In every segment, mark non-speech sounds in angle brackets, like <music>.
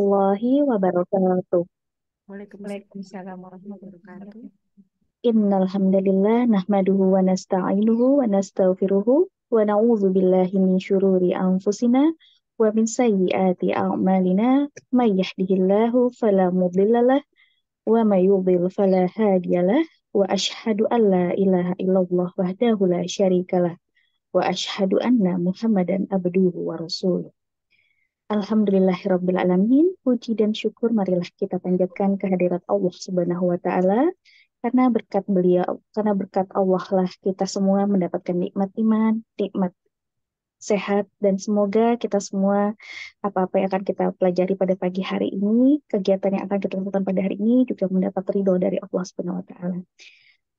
warahmatullahi wabarakatuh. Waalaikumsalam warahmatullahi wabarakatuh. Innalhamdulillah. nahmaduhu wa nasta'inuhu wa nastaghfiruhu wa na'udzu billahi min syururi anfusina wa min sayyiati a'malina may yahdihillahu fala mudhillalah wa may yudlil fala hadiyalah wa ashadu an la ilaha illallah wahdahu la syarikalah wa ashadu anna muhammadan abduhu wa rasuluh Alhamdulillahirrabbilalamin, puji dan syukur marilah kita panjatkan kehadirat Allah Subhanahu wa Ta'ala, karena berkat beliau, karena berkat Allah lah kita semua mendapatkan nikmat iman, nikmat sehat, dan semoga kita semua apa-apa yang akan kita pelajari pada pagi hari ini, kegiatan yang akan kita lakukan pada hari ini juga mendapat ridho dari Allah Subhanahu wa Ta'ala.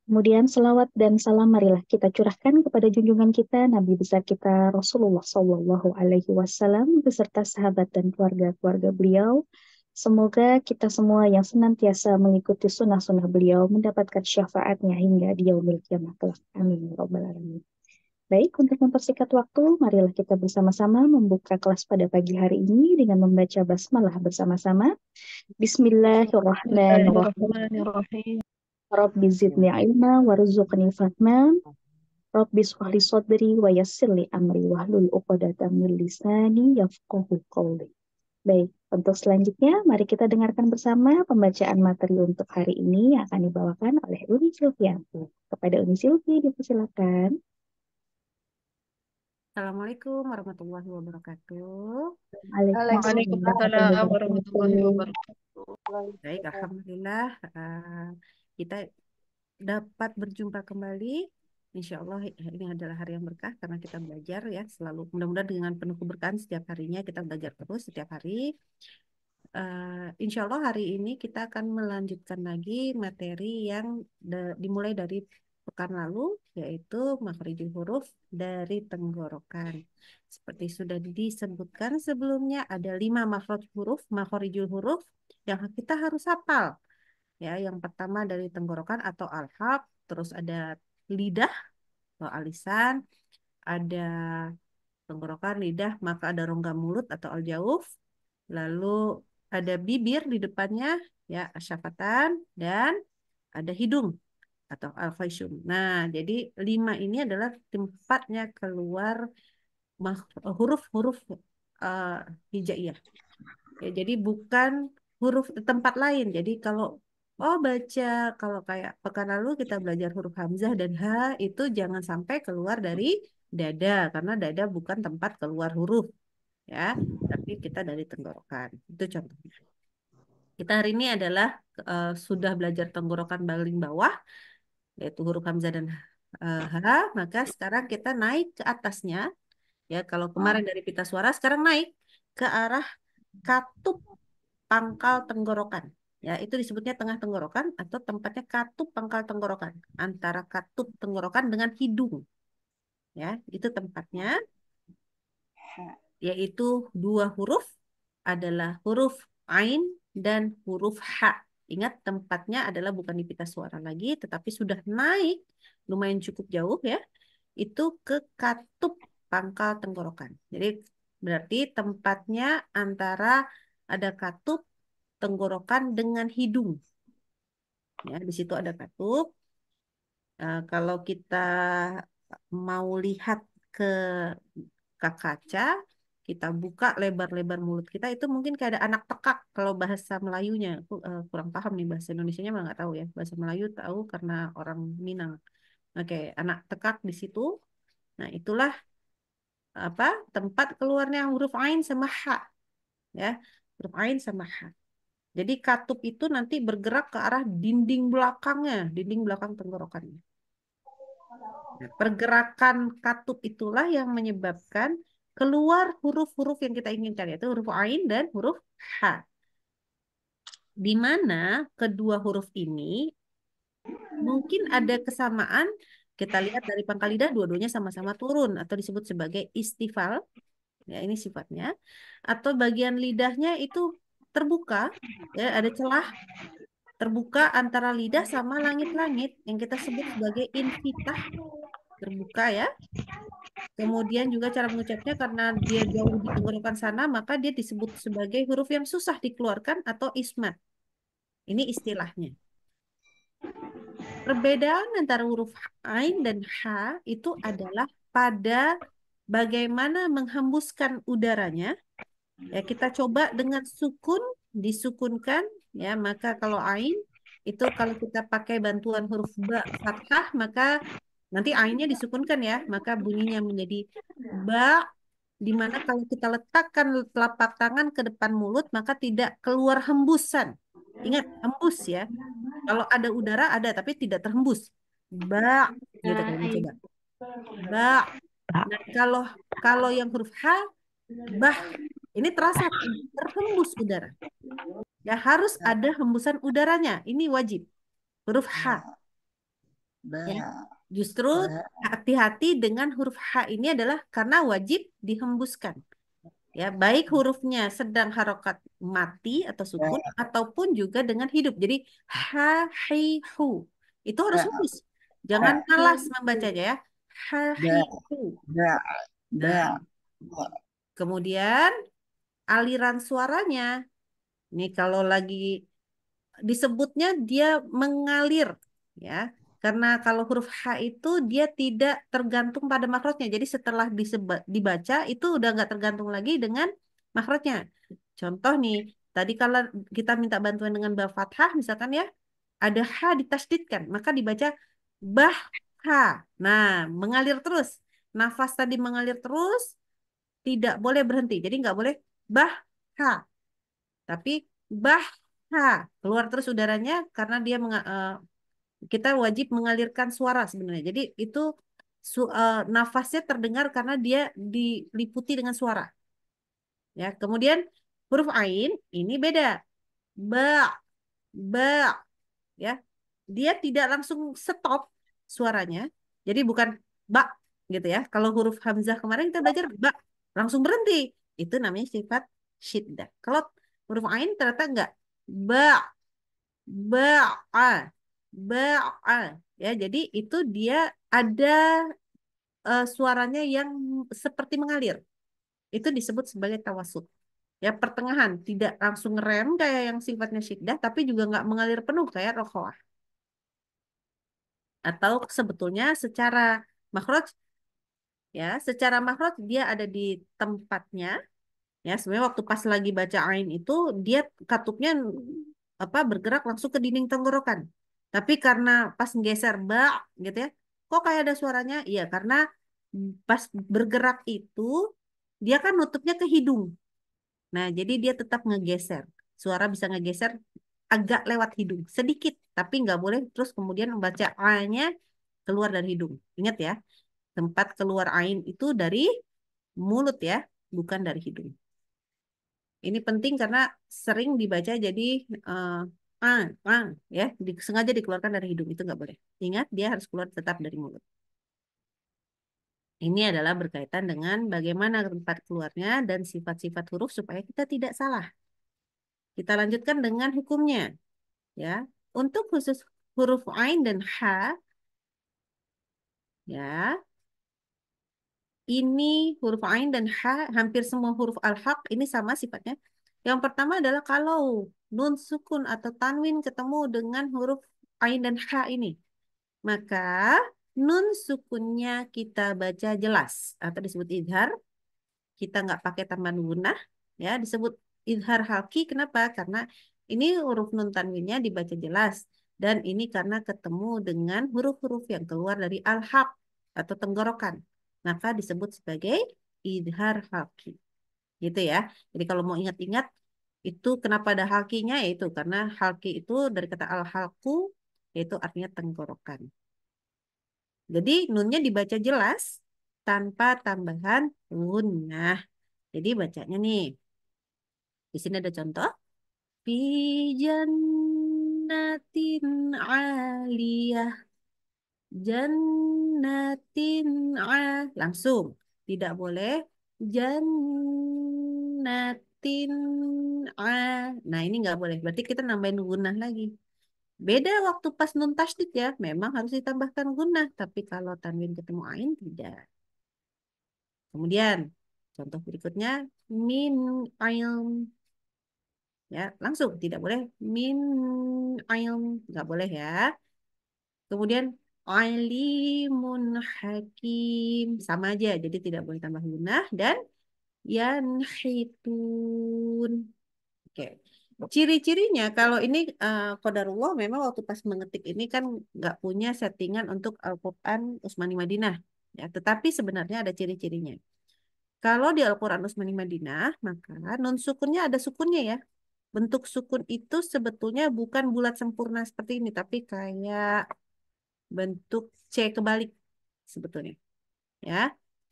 Kemudian selawat dan salam marilah kita curahkan kepada junjungan kita Nabi besar kita Rasulullah Shallallahu Alaihi Wasallam beserta sahabat dan keluarga-keluarga beliau. Semoga kita semua yang senantiasa mengikuti sunnah-sunnah beliau mendapatkan syafaatnya hingga dia yaumil kiamah kelak. Amin. Ya Robbal alamin. Baik, untuk mempersingkat waktu, marilah kita bersama-sama membuka kelas pada pagi hari ini dengan membaca basmalah bersama-sama. Bismillahirrahmanirrahim. Rabbi zidni ilma warzuqni fahman. Rabbi suhli sadri wa yassirli amri wahlul uqadatan min lisani yafqahu qawli. Baik, untuk selanjutnya mari kita dengarkan bersama pembacaan materi untuk hari ini yang akan dibawakan oleh Uni Silvianti. Kepada Uni Silvi dipersilakan. Assalamualaikum warahmatullahi wabarakatuh. Waalaikumsalam warahmatullahi wabarakatuh. Baik, alhamdulillah. Uh, kita dapat berjumpa kembali. Insya Allah ini adalah hari yang berkah karena kita belajar ya selalu. Mudah-mudahan dengan penuh keberkahan setiap harinya kita belajar terus setiap hari. Uh, eh, insya Allah hari ini kita akan melanjutkan lagi materi yang dimulai dari pekan lalu yaitu makriji huruf dari tenggorokan. Seperti sudah disebutkan sebelumnya ada lima makroj huruf, makhorijul huruf yang kita harus hafal ya yang pertama dari tenggorokan atau alhab terus ada lidah atau alisan ada tenggorokan lidah maka ada rongga mulut atau aljauf lalu ada bibir di depannya ya asyafatan dan ada hidung atau al Nah, jadi lima ini adalah tempatnya keluar huruf-huruf uh, hijaiyah. Ya, jadi bukan huruf tempat lain. Jadi kalau Oh baca, kalau kayak pekan lalu kita belajar huruf hamzah dan h itu jangan sampai keluar dari dada karena dada bukan tempat keluar huruf ya, tapi kita dari tenggorokan. Itu contohnya. Kita hari ini adalah uh, sudah belajar tenggorokan baling bawah yaitu huruf hamzah dan uh, ha, maka sekarang kita naik ke atasnya. Ya, kalau kemarin dari pita suara sekarang naik ke arah katup pangkal tenggorokan ya itu disebutnya tengah tenggorokan atau tempatnya katup pangkal tenggorokan antara katup tenggorokan dengan hidung ya itu tempatnya yaitu dua huruf adalah huruf ain dan huruf h ingat tempatnya adalah bukan di pita suara lagi tetapi sudah naik lumayan cukup jauh ya itu ke katup pangkal tenggorokan jadi berarti tempatnya antara ada katup tenggorokan dengan hidung. Ya, di situ ada katup. Nah, kalau kita mau lihat ke, kaca, kita buka lebar-lebar mulut kita itu mungkin kayak ada anak tekak kalau bahasa Melayunya. Aku uh, kurang paham nih bahasa Indonesianya mah nggak tahu ya. Bahasa Melayu tahu karena orang Minang. Oke, nah, anak tekak di situ. Nah, itulah apa tempat keluarnya huruf ain sama ha ya huruf ain sama ha jadi katup itu nanti bergerak ke arah dinding belakangnya, dinding belakang tenggorokannya. Nah, pergerakan katup itulah yang menyebabkan keluar huruf-huruf yang kita inginkan, yaitu huruf Ain dan huruf H. Di mana kedua huruf ini mungkin ada kesamaan, kita lihat dari pangkal lidah dua-duanya sama-sama turun atau disebut sebagai istifal. Ya, ini sifatnya. Atau bagian lidahnya itu terbuka, ya, ada celah terbuka antara lidah sama langit-langit yang kita sebut sebagai infitah terbuka ya. Kemudian juga cara mengucapnya karena dia jauh di tenggorokan sana maka dia disebut sebagai huruf yang susah dikeluarkan atau ismat. Ini istilahnya. Perbedaan antara huruf ain dan ha itu adalah pada bagaimana menghembuskan udaranya Ya, kita coba dengan sukun disukunkan ya, maka kalau ain itu kalau kita pakai bantuan huruf ba fathah maka nanti ainnya disukunkan ya, maka bunyinya menjadi ba dimana kalau kita letakkan telapak tangan ke depan mulut maka tidak keluar hembusan. Ingat, hembus ya. Kalau ada udara ada tapi tidak terhembus. Ba gitu kan coba. Ba. Nah, kalau kalau yang huruf h bah ini terasa terhembus udara. Ya harus ya. ada hembusan udaranya. Ini wajib. Huruf H. Ya. ya. Justru hati-hati dengan huruf H ini adalah karena wajib dihembuskan. Ya, baik hurufnya sedang harokat mati atau sukun ya. ataupun juga dengan hidup. Jadi ha, hi, hu. Itu harus hembus. Jangan kalah membacanya ya. Ha, hi, hu. Ya. Kemudian aliran suaranya. Nih kalau lagi disebutnya dia mengalir ya. Karena kalau huruf H itu dia tidak tergantung pada makrotnya. Jadi setelah dibaca itu udah nggak tergantung lagi dengan makrotnya. Contoh nih, tadi kalau kita minta bantuan dengan ba fathah misalkan ya, ada H ditasdidkan, maka dibaca bah H. Nah, mengalir terus. Nafas tadi mengalir terus, tidak boleh berhenti. Jadi nggak boleh bahha. Tapi bahha keluar terus udaranya karena dia uh, kita wajib mengalirkan suara sebenarnya. Jadi itu su uh, nafasnya terdengar karena dia diliputi dengan suara. Ya, kemudian huruf ain ini beda. Ba ba ya. Dia tidak langsung stop suaranya. Jadi bukan ba gitu ya. Kalau huruf hamzah kemarin kita belajar ba langsung berhenti. Itu namanya sifat syiddah. Kalau huruf ain ternyata enggak ba ba a ba a ya jadi itu dia ada uh, suaranya yang seperti mengalir. Itu disebut sebagai tawasud. Ya pertengahan, tidak langsung rem kayak yang sifatnya syiddah tapi juga enggak mengalir penuh kayak rokhawah. Atau sebetulnya secara makhraj ya secara makro dia ada di tempatnya ya sebenarnya waktu pas lagi baca ain itu dia katupnya apa bergerak langsung ke dinding tenggorokan tapi karena pas geser ba gitu ya kok kayak ada suaranya iya karena pas bergerak itu dia kan nutupnya ke hidung nah jadi dia tetap ngegeser suara bisa ngegeser agak lewat hidung sedikit tapi nggak boleh terus kemudian membaca a-nya keluar dari hidung ingat ya Tempat keluar ain itu dari mulut ya, bukan dari hidung. Ini penting karena sering dibaca jadi uh, eh, ang, ang, ya, sengaja dikeluarkan dari hidung itu nggak boleh. Ingat dia harus keluar tetap dari mulut. Ini adalah berkaitan dengan bagaimana tempat keluarnya dan sifat-sifat huruf supaya kita tidak salah. Kita lanjutkan dengan hukumnya. Ya, untuk khusus huruf ain dan ha ya ini huruf ain dan ha, hampir semua huruf al-haq ini sama sifatnya. Yang pertama adalah kalau nun sukun atau tanwin ketemu dengan huruf ain dan ha ini, maka nun sukunnya kita baca jelas atau disebut idhar. Kita nggak pakai tambahan gunah, ya disebut idhar halki. Kenapa? Karena ini huruf nun tanwinnya dibaca jelas dan ini karena ketemu dengan huruf-huruf yang keluar dari al-haq atau tenggorokan maka disebut sebagai idhar haki. Gitu ya. Jadi kalau mau ingat-ingat itu kenapa ada halkinya yaitu karena halki itu dari kata al-halku yaitu artinya tenggorokan. Jadi nunnya dibaca jelas tanpa tambahan gunnah. Jadi bacanya nih. Di sini ada contoh. Fi jannatin aliyah. Jannatin jannatin ah, langsung tidak boleh jannatin ah, nah ini nggak boleh berarti kita nambahin gunah lagi beda waktu pas nun tasdid ya memang harus ditambahkan gunah tapi kalau tanwin ketemu ain tidak kemudian contoh berikutnya min ayam ya langsung tidak boleh min ayam nggak boleh ya kemudian alimun hakim sama aja jadi tidak boleh tambah gunah dan hitun. oke ciri-cirinya kalau ini uh, eh, kodarullah memang waktu pas mengetik ini kan nggak punya settingan untuk Al-Qur'an Usmani Madinah ya tetapi sebenarnya ada ciri-cirinya kalau di Al-Qur'an Usmani Madinah maka non sukunnya ada sukunnya ya bentuk sukun itu sebetulnya bukan bulat sempurna seperti ini tapi kayak bentuk C kebalik sebetulnya. Ya.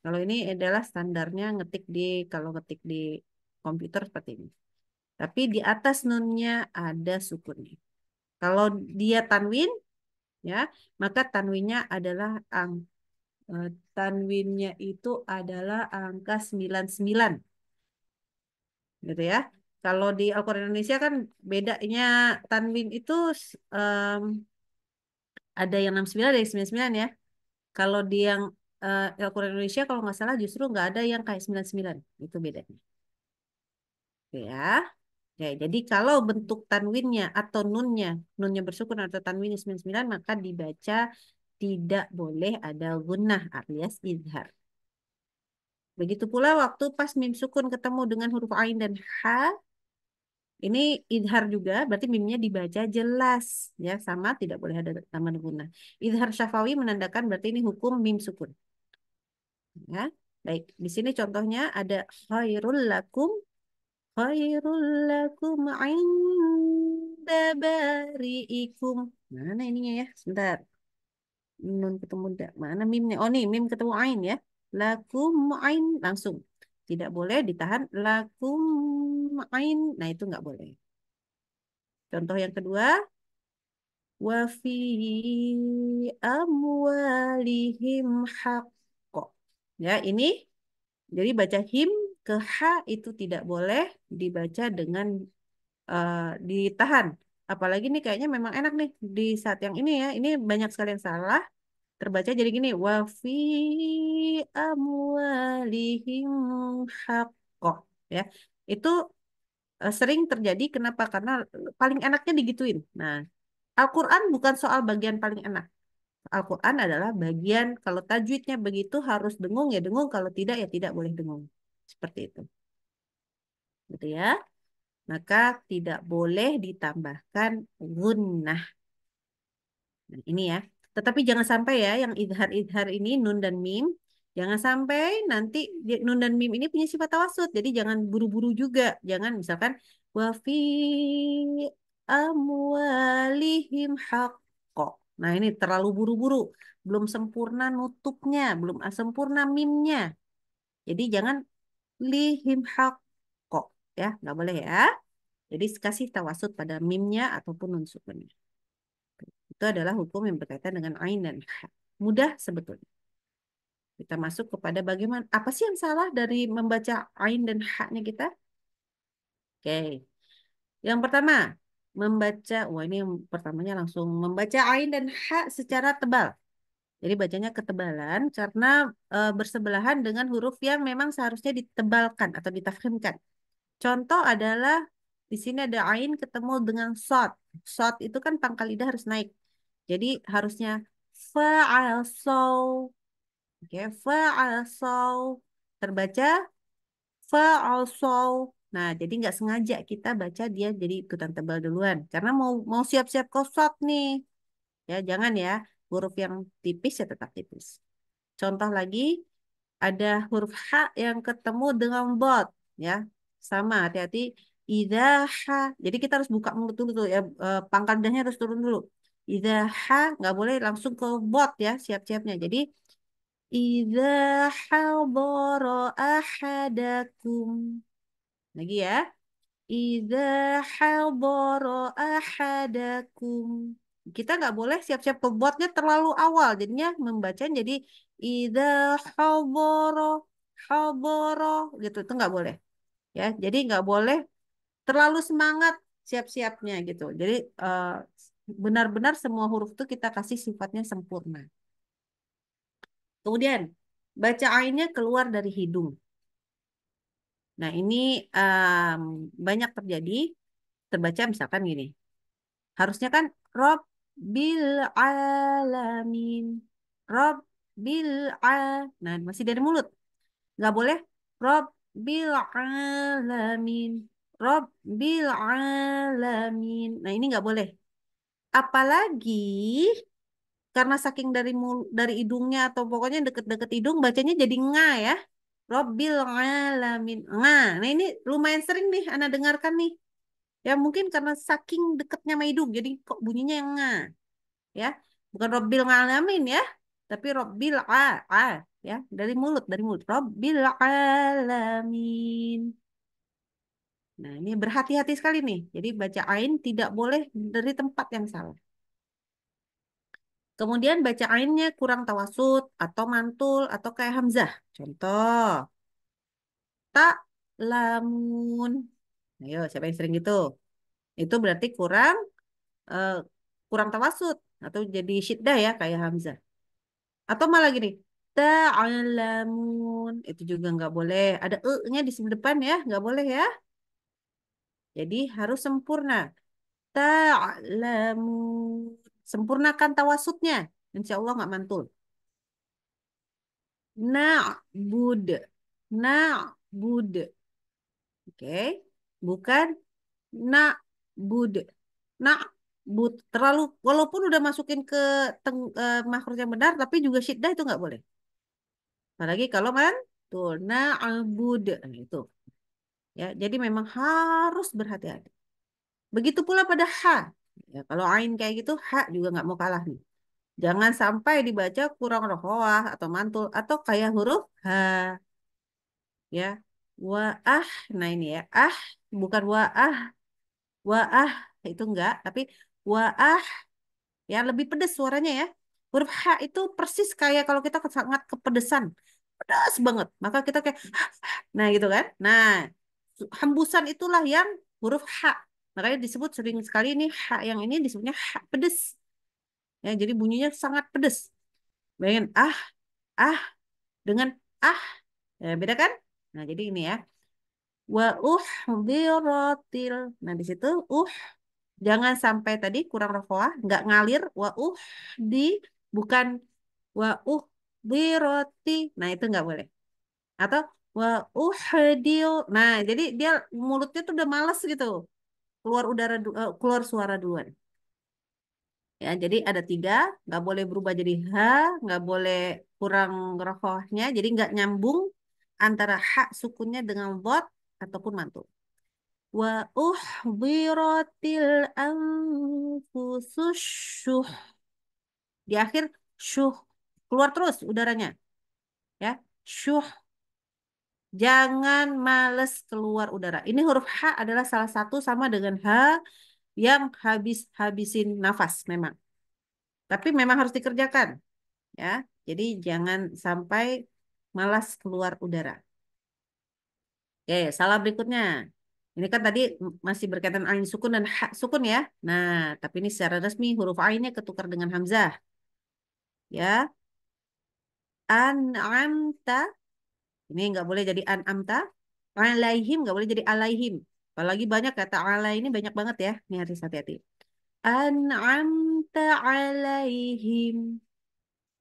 Kalau ini adalah standarnya ngetik di kalau ngetik di komputer seperti ini. Tapi di atas nunnya ada sukunnya. Kalau dia tanwin ya, maka tanwinnya adalah ang e, tanwinnya itu adalah angka 99 gitu ya. Kalau di Al-Quran Indonesia kan bedanya tanwin itu um, ada yang 69 ada yang 99 ya kalau di yang uh, eh, Al-Quran Indonesia kalau nggak salah justru nggak ada yang kayak 99 itu bedanya ya ya jadi kalau bentuk tanwinnya atau nunnya nunnya bersukun atau tanwinnya 99 maka dibaca tidak boleh ada gunah alias izhar Begitu pula waktu pas mim sukun ketemu dengan huruf ain dan ha, ini idhar juga berarti mimnya dibaca jelas ya sama tidak boleh ada tambahan guna. Idhar syafawi menandakan berarti ini hukum mim sukun. Ya. Baik, di sini contohnya ada khairul lakum khairul lakum inda bari'ikum. Mana ininya ya? Sebentar. Nun ketemu da. Mana mimnya? Oh, nih mim ketemu ain ya. Lakum ain langsung. Tidak boleh ditahan lakum main. Nah, itu nggak boleh. Contoh yang kedua, wa amwalihim haqqo. Ya, ini jadi baca him ke h itu tidak boleh dibaca dengan uh, ditahan. Apalagi ini kayaknya memang enak nih di saat yang ini ya. Ini banyak sekali yang salah terbaca jadi gini wa fi amwalihim haqqo ya itu Eh, sering terjadi kenapa karena paling enaknya digituin nah Al-Quran bukan soal bagian paling enak Al-Quran adalah bagian kalau tajwidnya begitu harus dengung ya dengung kalau tidak ya tidak boleh dengung seperti itu gitu ya maka tidak boleh ditambahkan gunnah nah, ini ya tetapi jangan sampai ya yang idhar idhar ini nun dan mim Jangan sampai nanti nun dan mim ini punya sifat tawasud. Jadi jangan buru-buru juga. Jangan misalkan wafi amwalihim haqqo. Nah ini terlalu buru-buru. Belum sempurna nutupnya. Belum sempurna mimnya. Jadi jangan lihim haqqo. Ya, nggak boleh ya. Jadi kasih tawasud pada mimnya ataupun nun sukunnya. Itu adalah hukum yang berkaitan dengan ain dan ha. Mudah sebetulnya. Kita masuk kepada bagaimana apa sih yang salah dari membaca ain dan haknya kita? Oke. Yang pertama, membaca wah ini yang pertamanya langsung membaca ain dan hak secara tebal. Jadi bacanya ketebalan karena e, bersebelahan dengan huruf yang memang seharusnya ditebalkan atau ditafkhimkan. Contoh adalah di sini ada ain ketemu dengan sod. Sod itu kan pangkal lidah harus naik. Jadi harusnya fa'al so Oke, okay. fa'asau. Terbaca fa'asau. Nah, jadi nggak sengaja kita baca dia jadi ikutan tebal duluan. Karena mau mau siap-siap kosot nih. Ya, jangan ya. Huruf yang tipis ya tetap tipis. Contoh lagi, ada huruf H yang ketemu dengan bot. Ya, sama hati-hati. Ida h. Jadi kita harus buka mulut dulu tuh ya. E, pangkat harus turun dulu. Ida h nggak boleh langsung ke bot ya siap-siapnya. Jadi Idza hadara ahadakum. Lagi ya. Idza hadara ahadakum. Kita nggak boleh siap-siap pembuatnya terlalu awal. Jadinya membaca jadi idza hadara hadara gitu. Itu nggak boleh. Ya, jadi nggak boleh terlalu semangat siap-siapnya gitu. Jadi eh, benar-benar uh, benar semua huruf itu kita kasih sifatnya sempurna. Kemudian baca ainnya keluar dari hidung. Nah ini um, banyak terjadi terbaca misalkan gini. Harusnya kan rob bil alamin. Rob bil al. Nah masih dari mulut. Gak boleh Rob bil alamin. Rob bil alamin. Nah ini gak boleh. Apalagi karena saking dari mul dari hidungnya atau pokoknya deket-deket hidung bacanya jadi nga ya. Robbil alamin nga. Nah ini lumayan sering nih anak dengarkan nih. Ya mungkin karena saking deketnya sama hidung jadi kok bunyinya yang nga. Ya, bukan robbil alamin ya, tapi robbil a a ya, dari mulut dari mulut robbil alamin. Nah, ini berhati-hati sekali nih. Jadi baca ain tidak boleh dari tempat yang salah. Kemudian baca bacaannya kurang tawasud atau mantul atau kayak hamzah. Contoh. Tak lamun. Ayo, siapa yang sering gitu? Itu berarti kurang uh, kurang tawasud atau jadi syiddah ya kayak hamzah. Atau malah gini, ta'alamun. Itu juga nggak boleh. Ada e-nya di sebelah depan ya, nggak boleh ya. Jadi harus sempurna. Ta'alamun. Sempurnakan tawasutnya, Insya Allah nggak mantul. Na'bud. Na'bud. Oke. Okay. Bukan na'bud. Na'bud. Terlalu, walaupun udah masukin ke teng, uh, makhluk yang benar, tapi juga syiddah itu nggak boleh. Apalagi kalau mantul. Na'bud. Nah, itu. Ya, jadi memang harus berhati-hati. Begitu pula pada ha. Ya, kalau ain kayak gitu hak juga nggak mau kalah nih. Jangan sampai dibaca kurang rohoah atau mantul atau kayak huruf h Ya, waah. Nah ini ya, ah bukan waah. Waah itu enggak, tapi waah ya lebih pedes suaranya ya. Huruf h itu persis kayak kalau kita sangat kepedesan. Pedas banget. Maka kita kayak nah gitu kan. Nah, hembusan itulah yang huruf h. Makanya disebut sering sekali ini hak yang ini disebutnya hak pedes. Ya, jadi bunyinya sangat pedes. Bayangin ah, ah dengan ah. Ya, beda kan? Nah, jadi ini ya. Wa dirotil Nah, di situ uh jangan sampai tadi kurang rofoah nggak ngalir wa uh di bukan wa uh diroti. Nah, itu nggak boleh. Atau wa uh Nah, jadi dia mulutnya tuh udah males gitu keluar udara uh, keluar suara duluan. Ya, jadi ada tiga, nggak boleh berubah jadi h, nggak boleh kurang rokohnya, jadi nggak nyambung antara hak sukunnya dengan bot ataupun mantul. Wa uhdiratil anfusus syuh. Di akhir syuh keluar terus udaranya. Ya, syuh Jangan males keluar udara. Ini huruf H adalah salah satu sama dengan H yang habis-habisin nafas memang. Tapi memang harus dikerjakan. ya. Jadi jangan sampai malas keluar udara. Oke, salah berikutnya. Ini kan tadi masih berkaitan ain sukun dan hak sukun ya. Nah, tapi ini secara resmi huruf ainnya ketukar dengan hamzah. Ya. An'amta ini nggak boleh jadi an amta. Alaihim nggak boleh jadi alaihim. Apalagi banyak kata ala ini banyak banget ya. Ini harus hati-hati. An amta alaihim.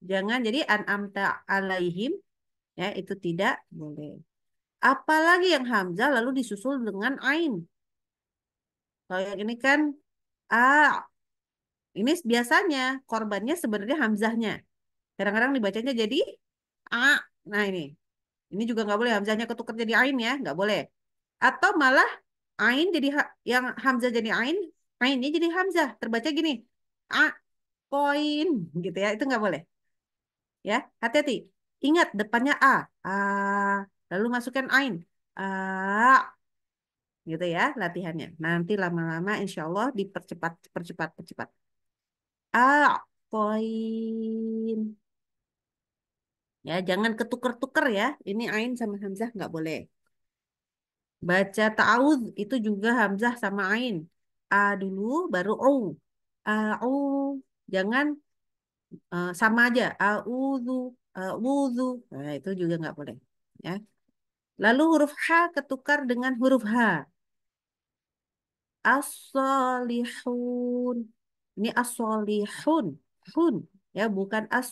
Jangan jadi an amta alaihim. Ya, itu tidak boleh. Apalagi yang hamzah lalu disusul dengan ain. Kalau yang ini kan a ini biasanya korbannya sebenarnya hamzahnya. Kadang-kadang dibacanya jadi a. Nah, ini ini juga nggak boleh hamzahnya ketukar jadi ain ya, nggak boleh. Atau malah ain jadi ha yang hamzah jadi ain, ainnya jadi hamzah. Terbaca gini, a koin gitu ya, itu nggak boleh. Ya, hati-hati. Ingat depannya a, a lalu masukkan ain, a gitu ya latihannya. Nanti lama-lama insya Allah dipercepat, percepat, percepat. A koin Ya, jangan ketuker-tuker ya. Ini ain sama hamzah nggak boleh. Baca ta'awud itu juga hamzah sama ain. A dulu baru O. A O Jangan uh, sama aja. U, a'udzu. Nah, itu juga nggak boleh, ya. Lalu huruf H ketukar dengan huruf H. as Ini as Hun. Ya, bukan as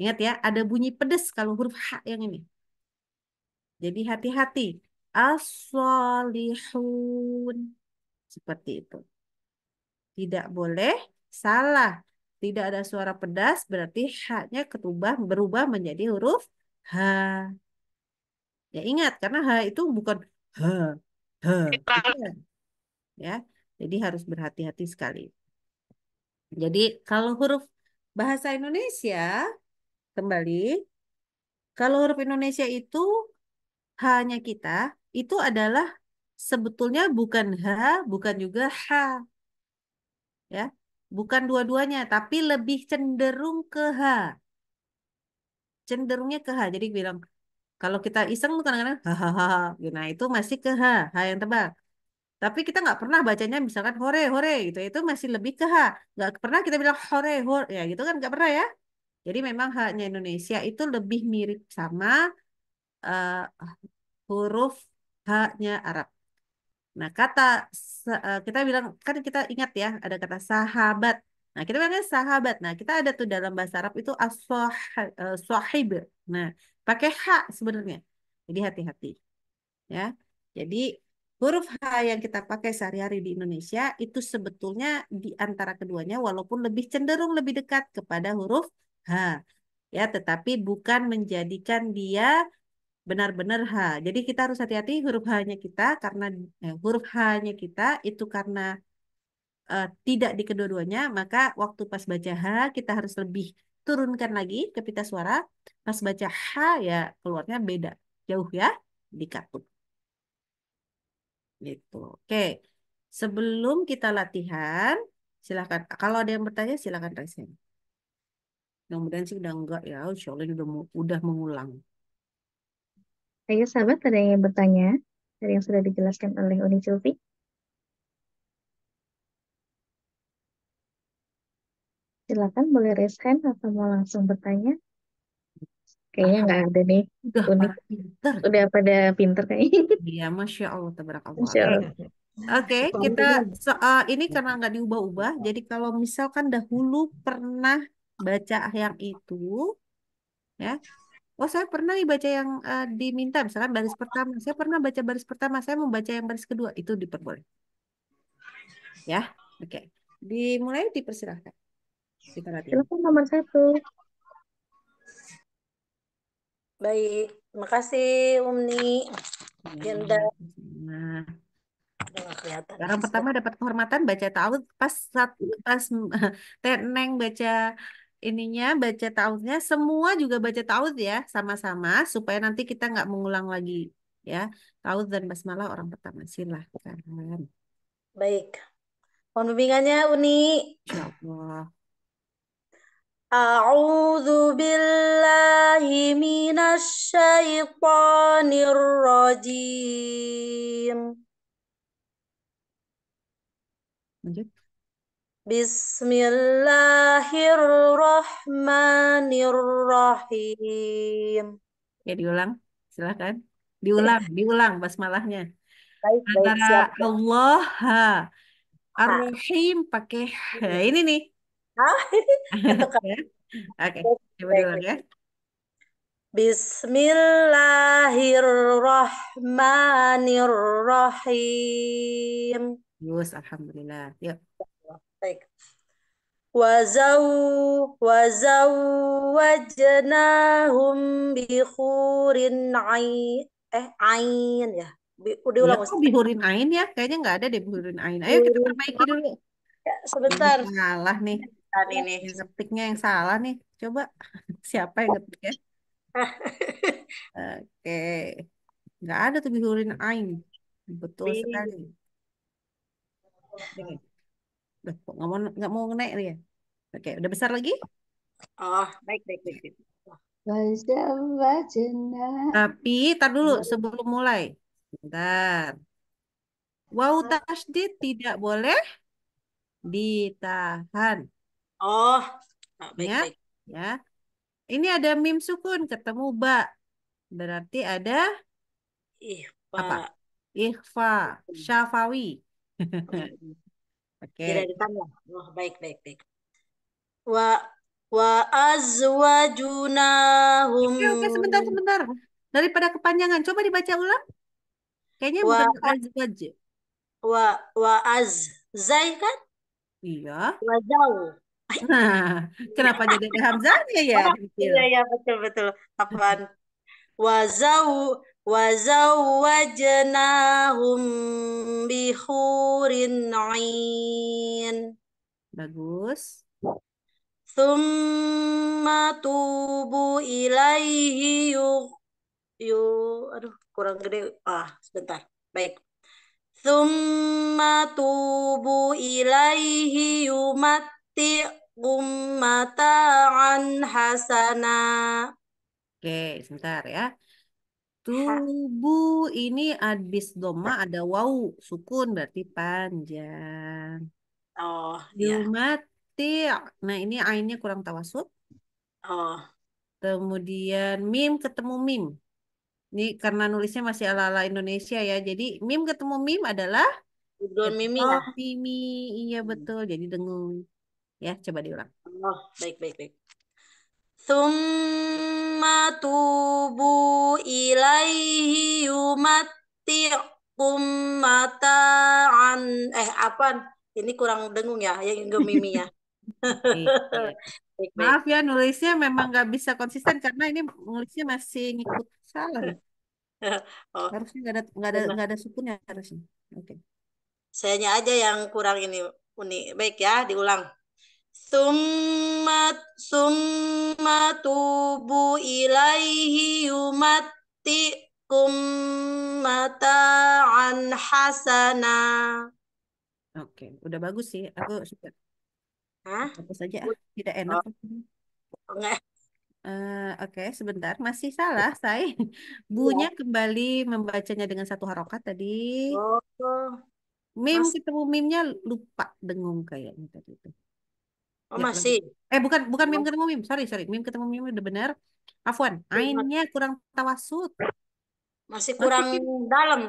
Ingat ya, ada bunyi pedes kalau huruf H yang ini. Jadi hati-hati. Asolihun. Seperti itu. Tidak boleh salah. Tidak ada suara pedas berarti H-nya ketubah berubah menjadi huruf H. Ya ingat karena H itu bukan H. H. Iya. Ya. Jadi harus berhati-hati sekali. Jadi kalau huruf bahasa Indonesia kembali. Kalau huruf Indonesia itu hanya kita itu adalah sebetulnya bukan H, bukan juga H. Ya, bukan dua-duanya, tapi lebih cenderung ke H. Cenderungnya ke H. Jadi bilang kalau kita iseng kadang-kadang hahaha, nah itu masih ke H, H yang tebal. Tapi kita nggak pernah bacanya misalkan hore hore gitu, itu masih lebih ke H. Nggak pernah kita bilang hore hore ya gitu kan nggak pernah ya. Jadi memang haknya Indonesia itu lebih mirip sama uh, huruf haknya Arab. Nah, kata eh, kita bilang kan kita ingat ya ada kata sahabat. Nah, kita bilangnya sahabat. Nah, kita ada tuh dalam bahasa Arab itu aswahib. Eh, uh, Nah, pakai hak sebenarnya. Jadi hati-hati. Ya. Jadi huruf H yang kita pakai sehari-hari di Indonesia itu sebetulnya di antara keduanya walaupun lebih cenderung lebih dekat kepada huruf H. Ya, tetapi bukan menjadikan dia benar-benar H. Jadi kita harus hati-hati huruf H-nya kita karena eh, huruf H-nya kita itu karena eh, tidak di kedua-duanya, maka waktu pas baca H kita harus lebih turunkan lagi ke pita suara. Pas baca H ya keluarnya beda, jauh ya, di kartu. Gitu. Oke. Sebelum kita latihan, silakan kalau ada yang bertanya silakan raise hand mudah sih udah enggak ya. Insya Allah udah, udah mengulang. Ayo sahabat, ada yang bertanya dari yang sudah dijelaskan oleh Uni Cilvi? Silakan boleh raise hand atau mau langsung bertanya. Kayaknya nggak ada nih. Udah Uni. pada pinter. Udah pada pinter kayaknya. Iya, Masya Allah, Masya Allah. Oke, kita so, uh, ini karena nggak diubah-ubah. Jadi kalau misalkan dahulu pernah baca yang itu ya oh saya pernah nih baca yang uh, diminta misalkan baris pertama saya pernah baca baris pertama saya mau baca yang baris kedua itu diperboleh ya oke okay. dimulai dipersilahkan kita nanti telepon nomor satu baik makasih Umni Yenda nah Orang pertama dapat kehormatan baca tahu pas satu pas <laughs> teneng baca ininya baca tautnya semua juga baca taut ya sama-sama supaya nanti kita nggak mengulang lagi ya taut dan basmalah orang pertama silahkan baik mohon bimbingannya Uni insyaallah أعوذ بالله من Lanjut. Bismillahirrahmanirrahim. Ya diulang, silahkan. Diulang, <laughs> diulang basmalahnya. Baik, Antara baik, Allah, ha. Ar-Rahim pakai ha, ini nih. <laughs> Ah, <laughs> Oke, coba diulang ya. Bismillahirrahmanirrahim. Yus, alhamdulillah. Yuk. Baik. Wazau wazau bi khurin ain eh ain ya. Udah iya, ulang ya, bihurin ain ya? Kayaknya nggak ada deh bihurin ain. Ayo kita perbaiki dulu. Ya, sebentar. Ini salah nih. Tadi nih. Ngetiknya yang salah nih. Coba <laughs> siapa yang ngetik ya? <laughs> Oke. Nggak ada tuh bihurin ain. Betul sekali. Oke loh kok nggak mau nggak mau naik nih ya. Oke, udah besar lagi? Oh, baik baik baik. Tapi tar dulu iya. sebelum mulai. Bentar. Wau tasdid tidak boleh ditahan. Oh, oh, baik, ya. Baik. Ya. Ini ada mim sukun ketemu ba. Berarti ada ihfa. Apa? Ikhfa, syafawi. <laughs> Oke. Okay. Tidak ditambah. Oh, baik, baik, baik. Wa wa azwajunahum. Oke, okay, oke, okay, sebentar, sebentar. Daripada kepanjangan, coba dibaca ulang. Kayaknya wa bukan azwaj. Wa wa az zai kan? Iya. Wa zau. Nah, <laughs> kenapa jadi hamzahnya ya? <laughs> Iya, iya, betul betul. Apaan? Wa zau bi بحور عين bagus Thumma tubu ilaihi yu yu aduh kurang gede ah sebentar baik Thumma tubu ilaihi yumatti'um mata'an hasana. Oke, sebentar ya. Tubu ini abis doma ada wau sukun berarti panjang. Oh, iya. Yumati. Ya. Nah, ini ainnya kurang tawasud. Oh. Kemudian mim ketemu mim. Ini karena nulisnya masih ala-ala Indonesia ya. Jadi mim ketemu mim adalah udon mimi oh, ya. mimi. Iya betul. Jadi dengung. Ya, coba diulang. Oh, baik baik baik. Thumma tubu ilaihi yumatti'kum mata'an. Eh, apa? Ini kurang dengung ya, yang gemiminya. Ya, iya, iya. Maaf ya, nulisnya memang nggak bisa konsisten karena ini nulisnya masih ngikut salah. Ya. <laughs> Oh. Harusnya nggak ada nggak ada nggak ada sukunnya harusnya. Oke. Okay. Sayanya aja yang kurang ini unik. Baik ya, diulang summa summa tubu ilaihi yumattikum mata'an hasana. Oke, okay. udah bagus sih. Aku suka. Hah? apa saja ah. Tidak enak. Oh. Enggak. Uh, Oke, eh, okay, sebentar. Masih salah, saya. <laughs> Bunya iya. kembali membacanya dengan satu harokat tadi. Oh. Mim Mas... ketemu mimnya lupa dengung kayaknya tadi itu. Oh, ya, masih. Eh bukan bukan mim oh. ketemu mim. Sorry sorry. Mim ketemu mim udah benar. Afwan. Ainnya kurang tawasud. Masih kurang Masih. dalam.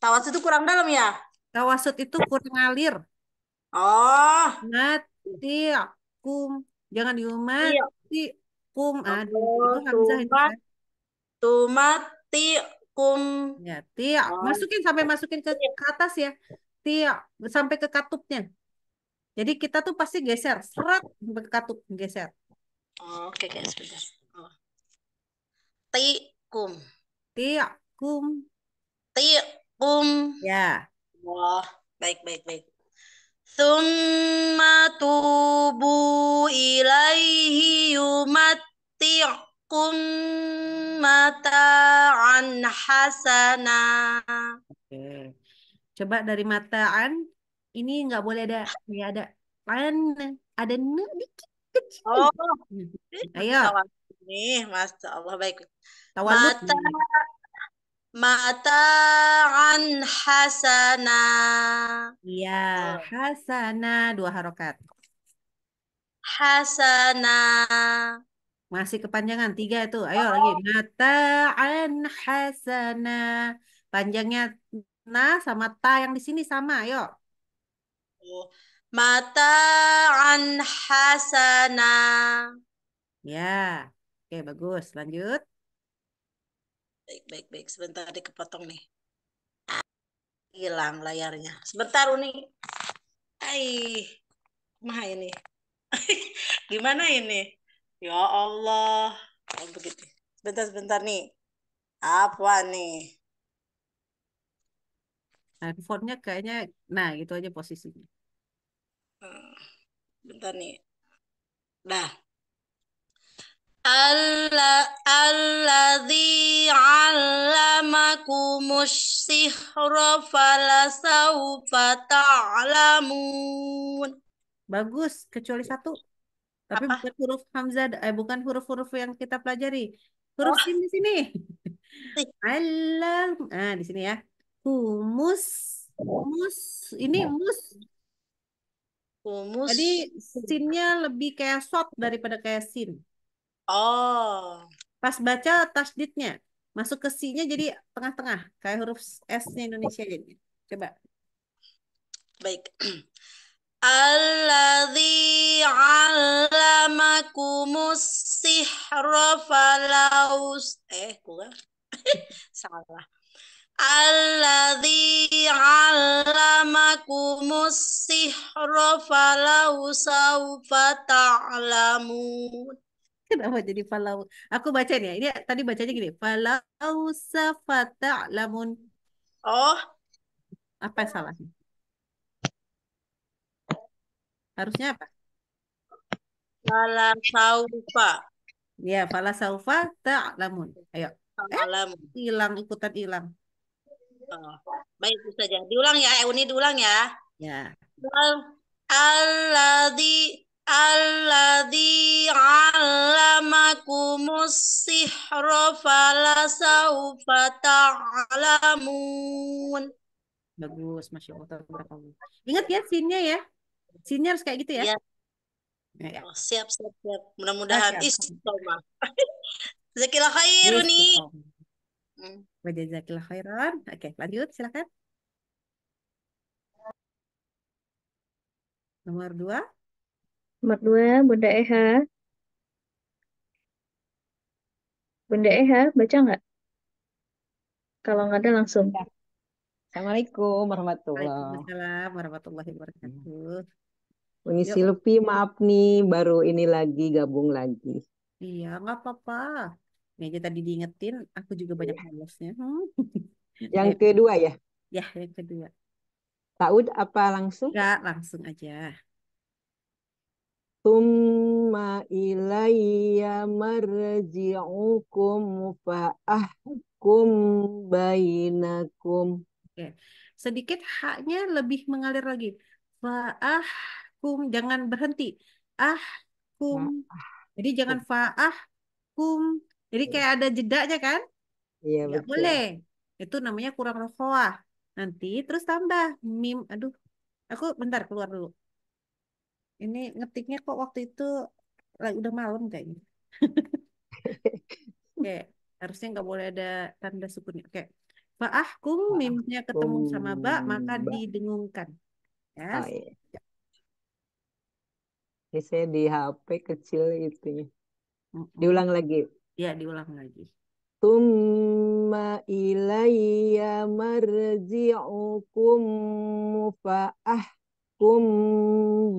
Tawasud itu kurang dalam ya? Tawasud itu kurang ngalir. Oh. Mati kum. Jangan diumat. Iya. Mati kum. Oh, Aduh. itu hamzah ini. Tumat kum. Ya, tiak oh. Masukin sampai masukin ke, iya. ke atas ya. Ti sampai ke katupnya. Jadi kita tuh pasti geser, serat berkatup geser. Oh, oke, okay, guys, benar. Tikum. Tikum. Tikum. Ya. Wah, oh, baik, baik, baik. Summa tubu ilaihi yumatti'kum mata'an hasana. Oke. Okay. Coba dari mata'an ini nggak boleh ada ini ada pan ada ne dikit kecil. Oh. Ayo. Nih, Masya Allah baik. mata Mata an hasana. Iya, hasana dua harokat. Hasana. Masih kepanjangan tiga itu. Ayo oh. lagi. mata hasana. Panjangnya nah sama ta yang di sini sama. Ayo mata an hasana. Ya, oke bagus. Lanjut. Baik, baik, baik. Sebentar kepotong nih. Hilang layarnya. Sebentar, Uni. Hai. Mah ini. <laughs> Gimana ini? Ya Allah. Oh, begitu. Sebentar, sebentar nih. Apa nih? Nah, fontnya kayaknya, nah gitu aja posisinya. Hmm, bentar nih. Dah. Allah alladzi 'allamakumus sihra falasawfa ta'lamun. Bagus, kecuali satu. Tapi Apa? bukan huruf hamzah, eh bukan huruf-huruf yang kita pelajari. Huruf oh. sini sini. Allah, ah di sini ya. Humus, humus, ini humus. Nah. Humus. Jadi sinnya lebih kayak sot daripada kayak sin. Oh. Pas baca tasdidnya, masuk ke sinnya jadi tengah-tengah, kayak huruf S-nya Indonesia jadi. Coba. Baik. <clears throat> Alladhi allamakumus sihra falaus. Eh, kurang <laughs> salah. Alladhi alamakumus sihra falau sawfa ta'lamun. Kenapa jadi falau? Aku ya ini tadi bacanya gini. Falau sawfa ta'lamun. Oh. Apa yang salah? Harusnya apa? Falasaufa. Ya, falasaufa saufa ta'lamun. Ayo. Eh, hilang, ikutan hilang baik itu saja. Diulang ya, Euni eh, diulang ya. Ya. Alladhi Alladhi alamakumus sihra falasawfa ta'alamun. Bagus, Masya Allah. Ingat ya sinnya ya. Sinnya harus kayak gitu ya. Iya. ya. ya. Oh, siap, siap, siap. Mudah-mudahan nah, istiqomah. <laughs> khairu iya, nih. Wajazakillah khairan. Oke, lanjut silakan. Nomor dua. Nomor dua, Bunda Eha. Bunda Eha, baca nggak? Kalau nggak ada langsung. Ya. Assalamualaikum warahmatullahi wabarakatuh. Waalaikumsalam warahmatullahi wabarakatuh. Ini Silvi, maaf nih, baru ini lagi gabung lagi. Iya, nggak apa-apa. Ini aja tadi diingetin, aku juga banyak ya. malesnya. Hmm. <laughs> Yang kedua ya? Ya, yang kedua. Taud apa langsung? Enggak, langsung aja. Tumma ilayya marji'ukum fa'ahkum bainakum. Oke. Sedikit haknya lebih mengalir lagi. Fa'ahkum, jangan berhenti. Ahkum. Jadi jangan fa'ahkum jadi iya. kayak ada jedanya kan? Iya, ya, betul. boleh. Itu namanya kurang rokoah. Nanti terus tambah mim. Aduh, aku bentar keluar dulu. Ini ngetiknya kok waktu itu lagi udah malam kayaknya. Oke, <laughs> harusnya nggak boleh ada tanda sukunnya. Oke. Fa'ahkum mimnya ketemu sama ba, maka didengungkan. Ya. Yes. Oh, iya. saya di HP kecil itu. Ya. Diulang lagi. Ya, diulang lagi. Tumma ilayya marji'ukum kum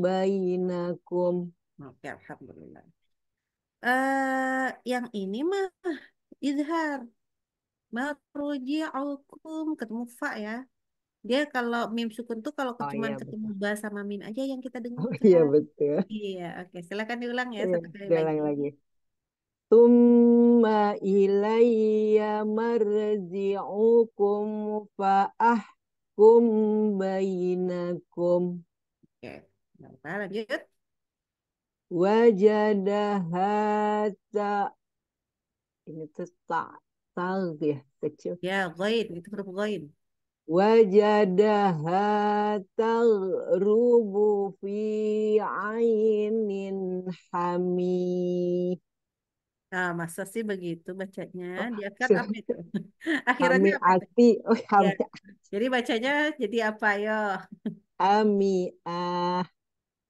bainakum. Oke, alhamdulillah. Uh, yang ini mah izhar Marji'ukum ketemu fa ya. Dia kalau mim sukun tuh kalau oh, cuma iya, ketemu ba sama mim aja yang kita oh, dengar. Oh, iya kan. betul. Iya, oke. Silakan diulang ya. Iya, diulang lagi. lagi. Thumma ilayya marzi'ukum fa'ahkum bainakum. Oke, okay. lanjut. Wajadahata. Ini tuh tak tal ya kecil. Ya, gain. Itu huruf gain. Wajadaha ta'rubu fi ainin hamid. Nah, masa sih begitu bacanya? Oh, dia kan <laughs> Akhirnya Ati. Oh, Ya. Iya. Jadi bacanya jadi apa yo? Ami ah.